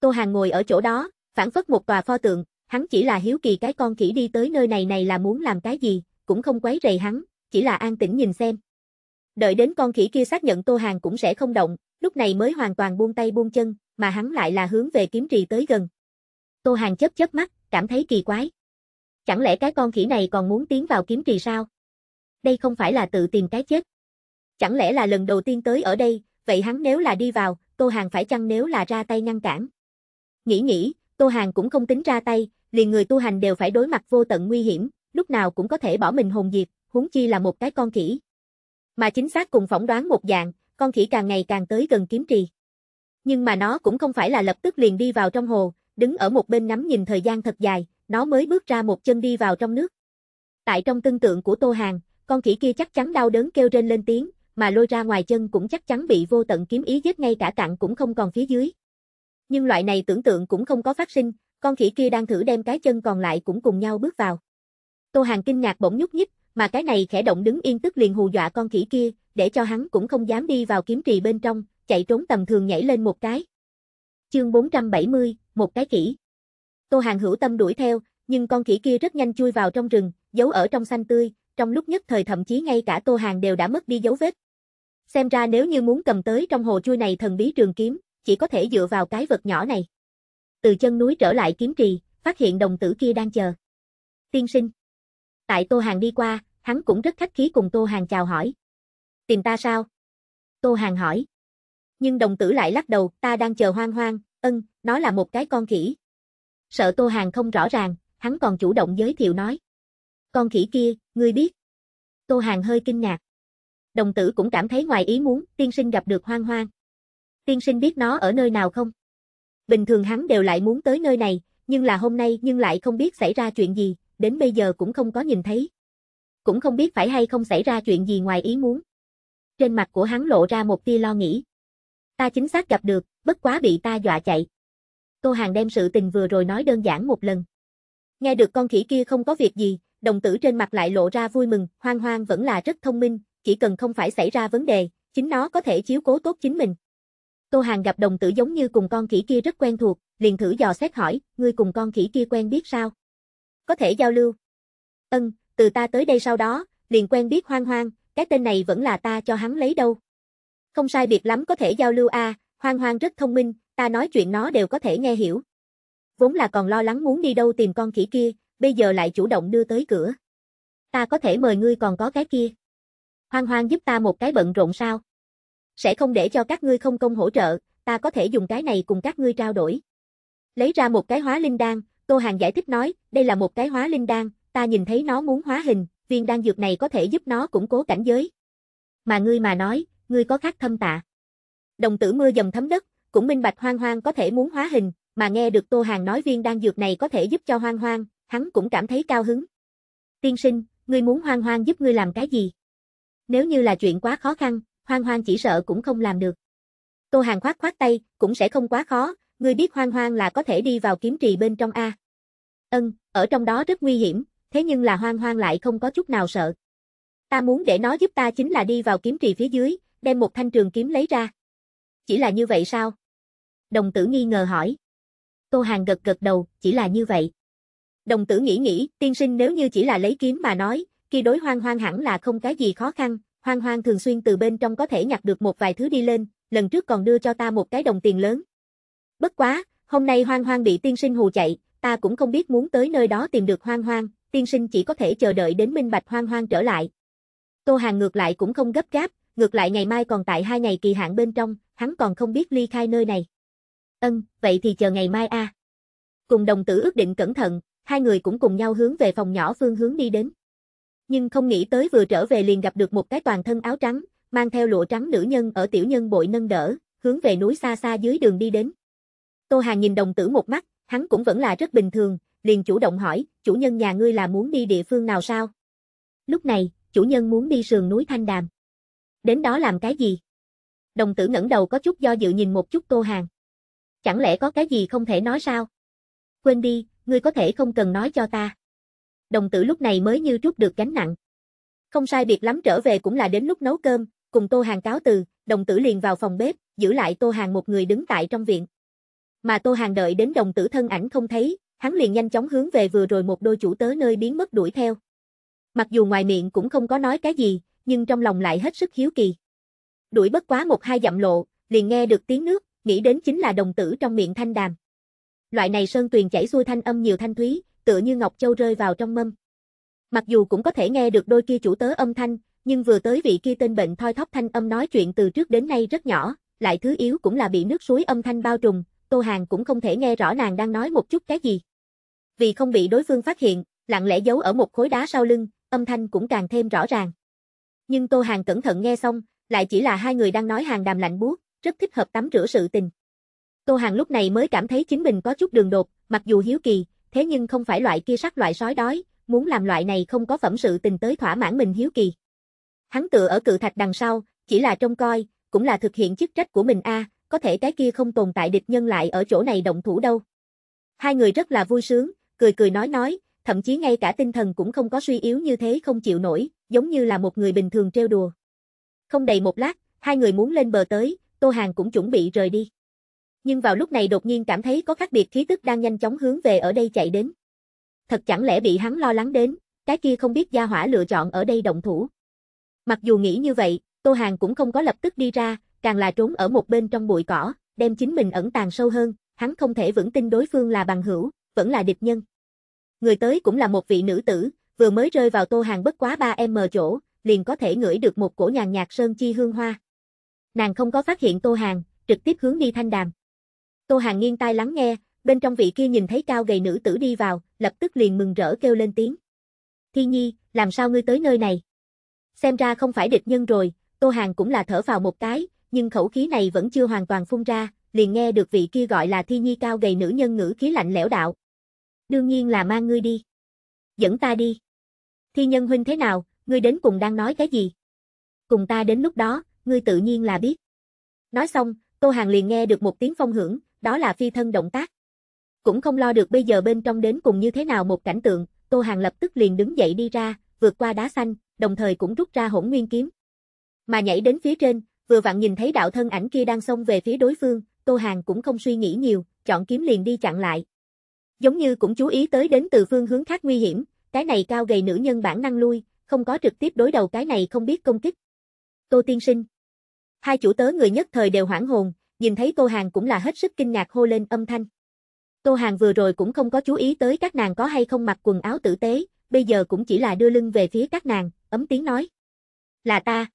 Tô Hàng ngồi ở chỗ đó, phản phất một tòa pho tượng, hắn chỉ là hiếu kỳ cái con khỉ đi tới nơi này này là muốn làm cái gì, cũng không quấy rầy hắn, chỉ là an tĩnh nhìn xem. Đợi đến con khỉ kia xác nhận Tô Hàng cũng sẽ không động, lúc này mới hoàn toàn buông tay buông chân, mà hắn lại là hướng về kiếm trì tới gần. Tô Hàng chớp chớp mắt, cảm thấy kỳ quái. Chẳng lẽ cái con khỉ này còn muốn tiến vào kiếm trì sao? đây không phải là tự tìm cái chết. Chẳng lẽ là lần đầu tiên tới ở đây, vậy hắn nếu là đi vào, Tô Hàng phải chăng nếu là ra tay ngăn cản? Nghĩ nghĩ, Tô Hàng cũng không tính ra tay, liền người tu hành đều phải đối mặt vô tận nguy hiểm, lúc nào cũng có thể bỏ mình hồn diệt, huống chi là một cái con khỉ. Mà chính xác cùng phỏng đoán một dạng, con khỉ càng ngày càng tới gần kiếm trì. Nhưng mà nó cũng không phải là lập tức liền đi vào trong hồ, đứng ở một bên ngắm nhìn thời gian thật dài, nó mới bước ra một chân đi vào trong nước. Tại trong tương tượng của Tô Hàng, con khỉ kia chắc chắn đau đớn kêu rên lên tiếng, mà lôi ra ngoài chân cũng chắc chắn bị vô tận kiếm ý giết ngay cả cạn cũng không còn phía dưới. Nhưng loại này tưởng tượng cũng không có phát sinh, con khỉ kia đang thử đem cái chân còn lại cũng cùng nhau bước vào. Tô Hàng kinh ngạc bỗng nhúc nhích, mà cái này khẽ động đứng yên tức liền hù dọa con khỉ kia, để cho hắn cũng không dám đi vào kiếm trì bên trong, chạy trốn tầm thường nhảy lên một cái. Chương 470, một cái khỉ. Tô Hàng hữu tâm đuổi theo, nhưng con khỉ kia rất nhanh chui vào trong rừng, giấu ở trong xanh tươi, trong lúc nhất thời thậm chí ngay cả Tô Hàng đều đã mất đi dấu vết. Xem ra nếu như muốn cầm tới trong hồ chui này thần bí trường kiếm, chỉ có thể dựa vào cái vật nhỏ này. Từ chân núi trở lại kiếm trì, phát hiện đồng tử kia đang chờ. Tiên sinh. Tại Tô Hàng đi qua, hắn cũng rất khách khí cùng Tô Hàng chào hỏi. Tìm ta sao? Tô Hàng hỏi. Nhưng đồng tử lại lắc đầu, ta đang chờ hoang hoang, ân, nó là một cái con khỉ. Sợ Tô Hàng không rõ ràng, hắn còn chủ động giới thiệu nói. Con khỉ kia, ngươi biết. Tô Hàng hơi kinh ngạc. Đồng tử cũng cảm thấy ngoài ý muốn, tiên sinh gặp được hoang hoang. Tiên sinh biết nó ở nơi nào không? Bình thường hắn đều lại muốn tới nơi này, nhưng là hôm nay nhưng lại không biết xảy ra chuyện gì, đến bây giờ cũng không có nhìn thấy. Cũng không biết phải hay không xảy ra chuyện gì ngoài ý muốn. Trên mặt của hắn lộ ra một tia lo nghĩ. Ta chính xác gặp được, bất quá bị ta dọa chạy. Tô Hàng đem sự tình vừa rồi nói đơn giản một lần. Nghe được con khỉ kia không có việc gì, đồng tử trên mặt lại lộ ra vui mừng, hoang hoang vẫn là rất thông minh, chỉ cần không phải xảy ra vấn đề, chính nó có thể chiếu cố tốt chính mình. Tô Hàng gặp đồng tử giống như cùng con khỉ kia rất quen thuộc, liền thử dò xét hỏi, ngươi cùng con khỉ kia quen biết sao? Có thể giao lưu. Ân, từ ta tới đây sau đó, liền quen biết hoang hoang, cái tên này vẫn là ta cho hắn lấy đâu. Không sai biệt lắm có thể giao lưu a, à, hoang hoang rất thông minh, ta nói chuyện nó đều có thể nghe hiểu. Vốn là còn lo lắng muốn đi đâu tìm con khỉ kia, bây giờ lại chủ động đưa tới cửa. Ta có thể mời ngươi còn có cái kia. Hoang hoang giúp ta một cái bận rộn sao? Sẽ không để cho các ngươi không công hỗ trợ, ta có thể dùng cái này cùng các ngươi trao đổi. Lấy ra một cái hóa linh đan, Tô Hàng giải thích nói, đây là một cái hóa linh đan, ta nhìn thấy nó muốn hóa hình, viên đan dược này có thể giúp nó củng cố cảnh giới. Mà ngươi mà nói, ngươi có khác thâm tạ. Đồng tử mưa dầm thấm đất, cũng minh bạch hoang hoang có thể muốn hóa hình, mà nghe được Tô Hàng nói viên đan dược này có thể giúp cho hoang hoang, hắn cũng cảm thấy cao hứng. Tiên sinh, ngươi muốn hoang hoang giúp ngươi làm cái gì? Nếu như là chuyện quá khó khăn, hoang hoang chỉ sợ cũng không làm được. Tô Hàng khoát khoát tay, cũng sẽ không quá khó, ngươi biết hoang hoang là có thể đi vào kiếm trì bên trong A. Ân, ở trong đó rất nguy hiểm, thế nhưng là hoang hoang lại không có chút nào sợ. Ta muốn để nó giúp ta chính là đi vào kiếm trì phía dưới, đem một thanh trường kiếm lấy ra. Chỉ là như vậy sao? Đồng tử nghi ngờ hỏi. Tô Hàng gật gật đầu, chỉ là như vậy. Đồng tử nghĩ nghĩ, tiên sinh nếu như chỉ là lấy kiếm mà nói, khi đối hoang hoang hẳn là không cái gì khó khăn, hoang hoang thường xuyên từ bên trong có thể nhặt được một vài thứ đi lên, lần trước còn đưa cho ta một cái đồng tiền lớn. Bất quá, hôm nay hoang hoang bị tiên sinh hù chạy, ta cũng không biết muốn tới nơi đó tìm được hoang hoang, tiên sinh chỉ có thể chờ đợi đến minh bạch hoang hoang trở lại. Tô Hàng ngược lại cũng không gấp gáp, ngược lại ngày mai còn tại hai ngày kỳ hạn bên trong, hắn còn không biết ly khai nơi này. Ân, vậy thì chờ ngày mai a. À. Cùng đồng tử ước định cẩn thận, hai người cũng cùng nhau hướng về phòng nhỏ phương hướng đi đến. Nhưng không nghĩ tới vừa trở về liền gặp được một cái toàn thân áo trắng, mang theo lụa trắng nữ nhân ở tiểu nhân bội nâng đỡ, hướng về núi xa xa dưới đường đi đến. Tô Hà nhìn đồng tử một mắt, hắn cũng vẫn là rất bình thường, liền chủ động hỏi, chủ nhân nhà ngươi là muốn đi địa phương nào sao? Lúc này, chủ nhân muốn đi sườn núi Thanh Đàm. Đến đó làm cái gì? Đồng tử ngẩng đầu có chút do dự nhìn một chút Tô Hàng. Chẳng lẽ có cái gì không thể nói sao? Quên đi, ngươi có thể không cần nói cho ta. Đồng tử lúc này mới như trút được gánh nặng. Không sai biệt lắm trở về cũng là đến lúc nấu cơm, cùng Tô Hàng cáo từ, đồng tử liền vào phòng bếp, giữ lại Tô Hàng một người đứng tại trong viện. Mà Tô Hàng đợi đến đồng tử thân ảnh không thấy, hắn liền nhanh chóng hướng về vừa rồi một đôi chủ tớ nơi biến mất đuổi theo. Mặc dù ngoài miệng cũng không có nói cái gì, nhưng trong lòng lại hết sức hiếu kỳ. Đuổi bất quá một hai dặm lộ, liền nghe được tiếng nước, nghĩ đến chính là đồng tử trong miệng thanh đàm loại này sơn tuyền chảy xuôi thanh âm nhiều thanh thúy, tựa như ngọc châu rơi vào trong mâm. Mặc dù cũng có thể nghe được đôi kia chủ tớ âm thanh, nhưng vừa tới vị kia tên bệnh thoi thóp thanh âm nói chuyện từ trước đến nay rất nhỏ, lại thứ yếu cũng là bị nước suối âm thanh bao trùm, Tô Hàng cũng không thể nghe rõ nàng đang nói một chút cái gì. Vì không bị đối phương phát hiện, lặng lẽ giấu ở một khối đá sau lưng, âm thanh cũng càng thêm rõ ràng. Nhưng Tô Hàng cẩn thận nghe xong, lại chỉ là hai người đang nói hàng đàm lạnh buốt, rất thích hợp tắm rửa sự tình. Tô Hàng lúc này mới cảm thấy chính mình có chút đường đột, mặc dù hiếu kỳ, thế nhưng không phải loại kia sắc loại sói đói, muốn làm loại này không có phẩm sự tình tới thỏa mãn mình hiếu kỳ. Hắn tựa ở cự thạch đằng sau, chỉ là trông coi, cũng là thực hiện chức trách của mình a, có thể cái kia không tồn tại địch nhân lại ở chỗ này động thủ đâu. Hai người rất là vui sướng, cười cười nói nói, thậm chí ngay cả tinh thần cũng không có suy yếu như thế không chịu nổi, giống như là một người bình thường trêu đùa. Không đầy một lát, hai người muốn lên bờ tới, Tô Hàng cũng chuẩn bị rời đi nhưng vào lúc này đột nhiên cảm thấy có khác biệt khí tức đang nhanh chóng hướng về ở đây chạy đến. Thật chẳng lẽ bị hắn lo lắng đến, cái kia không biết gia hỏa lựa chọn ở đây động thủ. Mặc dù nghĩ như vậy, Tô Hàng cũng không có lập tức đi ra, càng là trốn ở một bên trong bụi cỏ, đem chính mình ẩn tàng sâu hơn, hắn không thể vững tin đối phương là bằng hữu, vẫn là địch nhân. Người tới cũng là một vị nữ tử, vừa mới rơi vào Tô Hàng bất quá 3m chỗ, liền có thể ngửi được một cổ nhàn nhạt sơn chi hương hoa. Nàng không có phát hiện Tô Hàng, trực tiếp hướng đi thanh đàm. Tô Hàng nghiêng tai lắng nghe, bên trong vị kia nhìn thấy cao gầy nữ tử đi vào, lập tức liền mừng rỡ kêu lên tiếng. Thi Nhi, làm sao ngươi tới nơi này? Xem ra không phải địch nhân rồi, Tô Hàng cũng là thở vào một cái, nhưng khẩu khí này vẫn chưa hoàn toàn phun ra, liền nghe được vị kia gọi là Thi Nhi cao gầy nữ nhân ngữ khí lạnh lẽo đạo. Đương nhiên là mang ngươi đi. Dẫn ta đi. Thi nhân huynh thế nào, ngươi đến cùng đang nói cái gì? Cùng ta đến lúc đó, ngươi tự nhiên là biết. Nói xong, Tô Hàng liền nghe được một tiếng phong hưởng, đó là phi thân động tác. Cũng không lo được bây giờ bên trong đến cùng như thế nào một cảnh tượng, Tô Hàng lập tức liền đứng dậy đi ra, vượt qua đá xanh, đồng thời cũng rút ra hỗn nguyên kiếm. Mà nhảy đến phía trên, vừa vặn nhìn thấy đạo thân ảnh kia đang xông về phía đối phương, Tô Hàng cũng không suy nghĩ nhiều, chọn kiếm liền đi chặn lại. Giống như cũng chú ý tới đến từ phương hướng khác nguy hiểm, cái này cao gầy nữ nhân bản năng lui, không có trực tiếp đối đầu cái này không biết công kích. Tô Tiên Sinh Hai chủ tớ người nhất thời đều hoảng hồn, nhìn thấy Tô Hàng cũng là hết sức kinh ngạc hô lên âm thanh. Tô Hàng vừa rồi cũng không có chú ý tới các nàng có hay không mặc quần áo tử tế, bây giờ cũng chỉ là đưa lưng về phía các nàng, ấm tiếng nói. Là ta,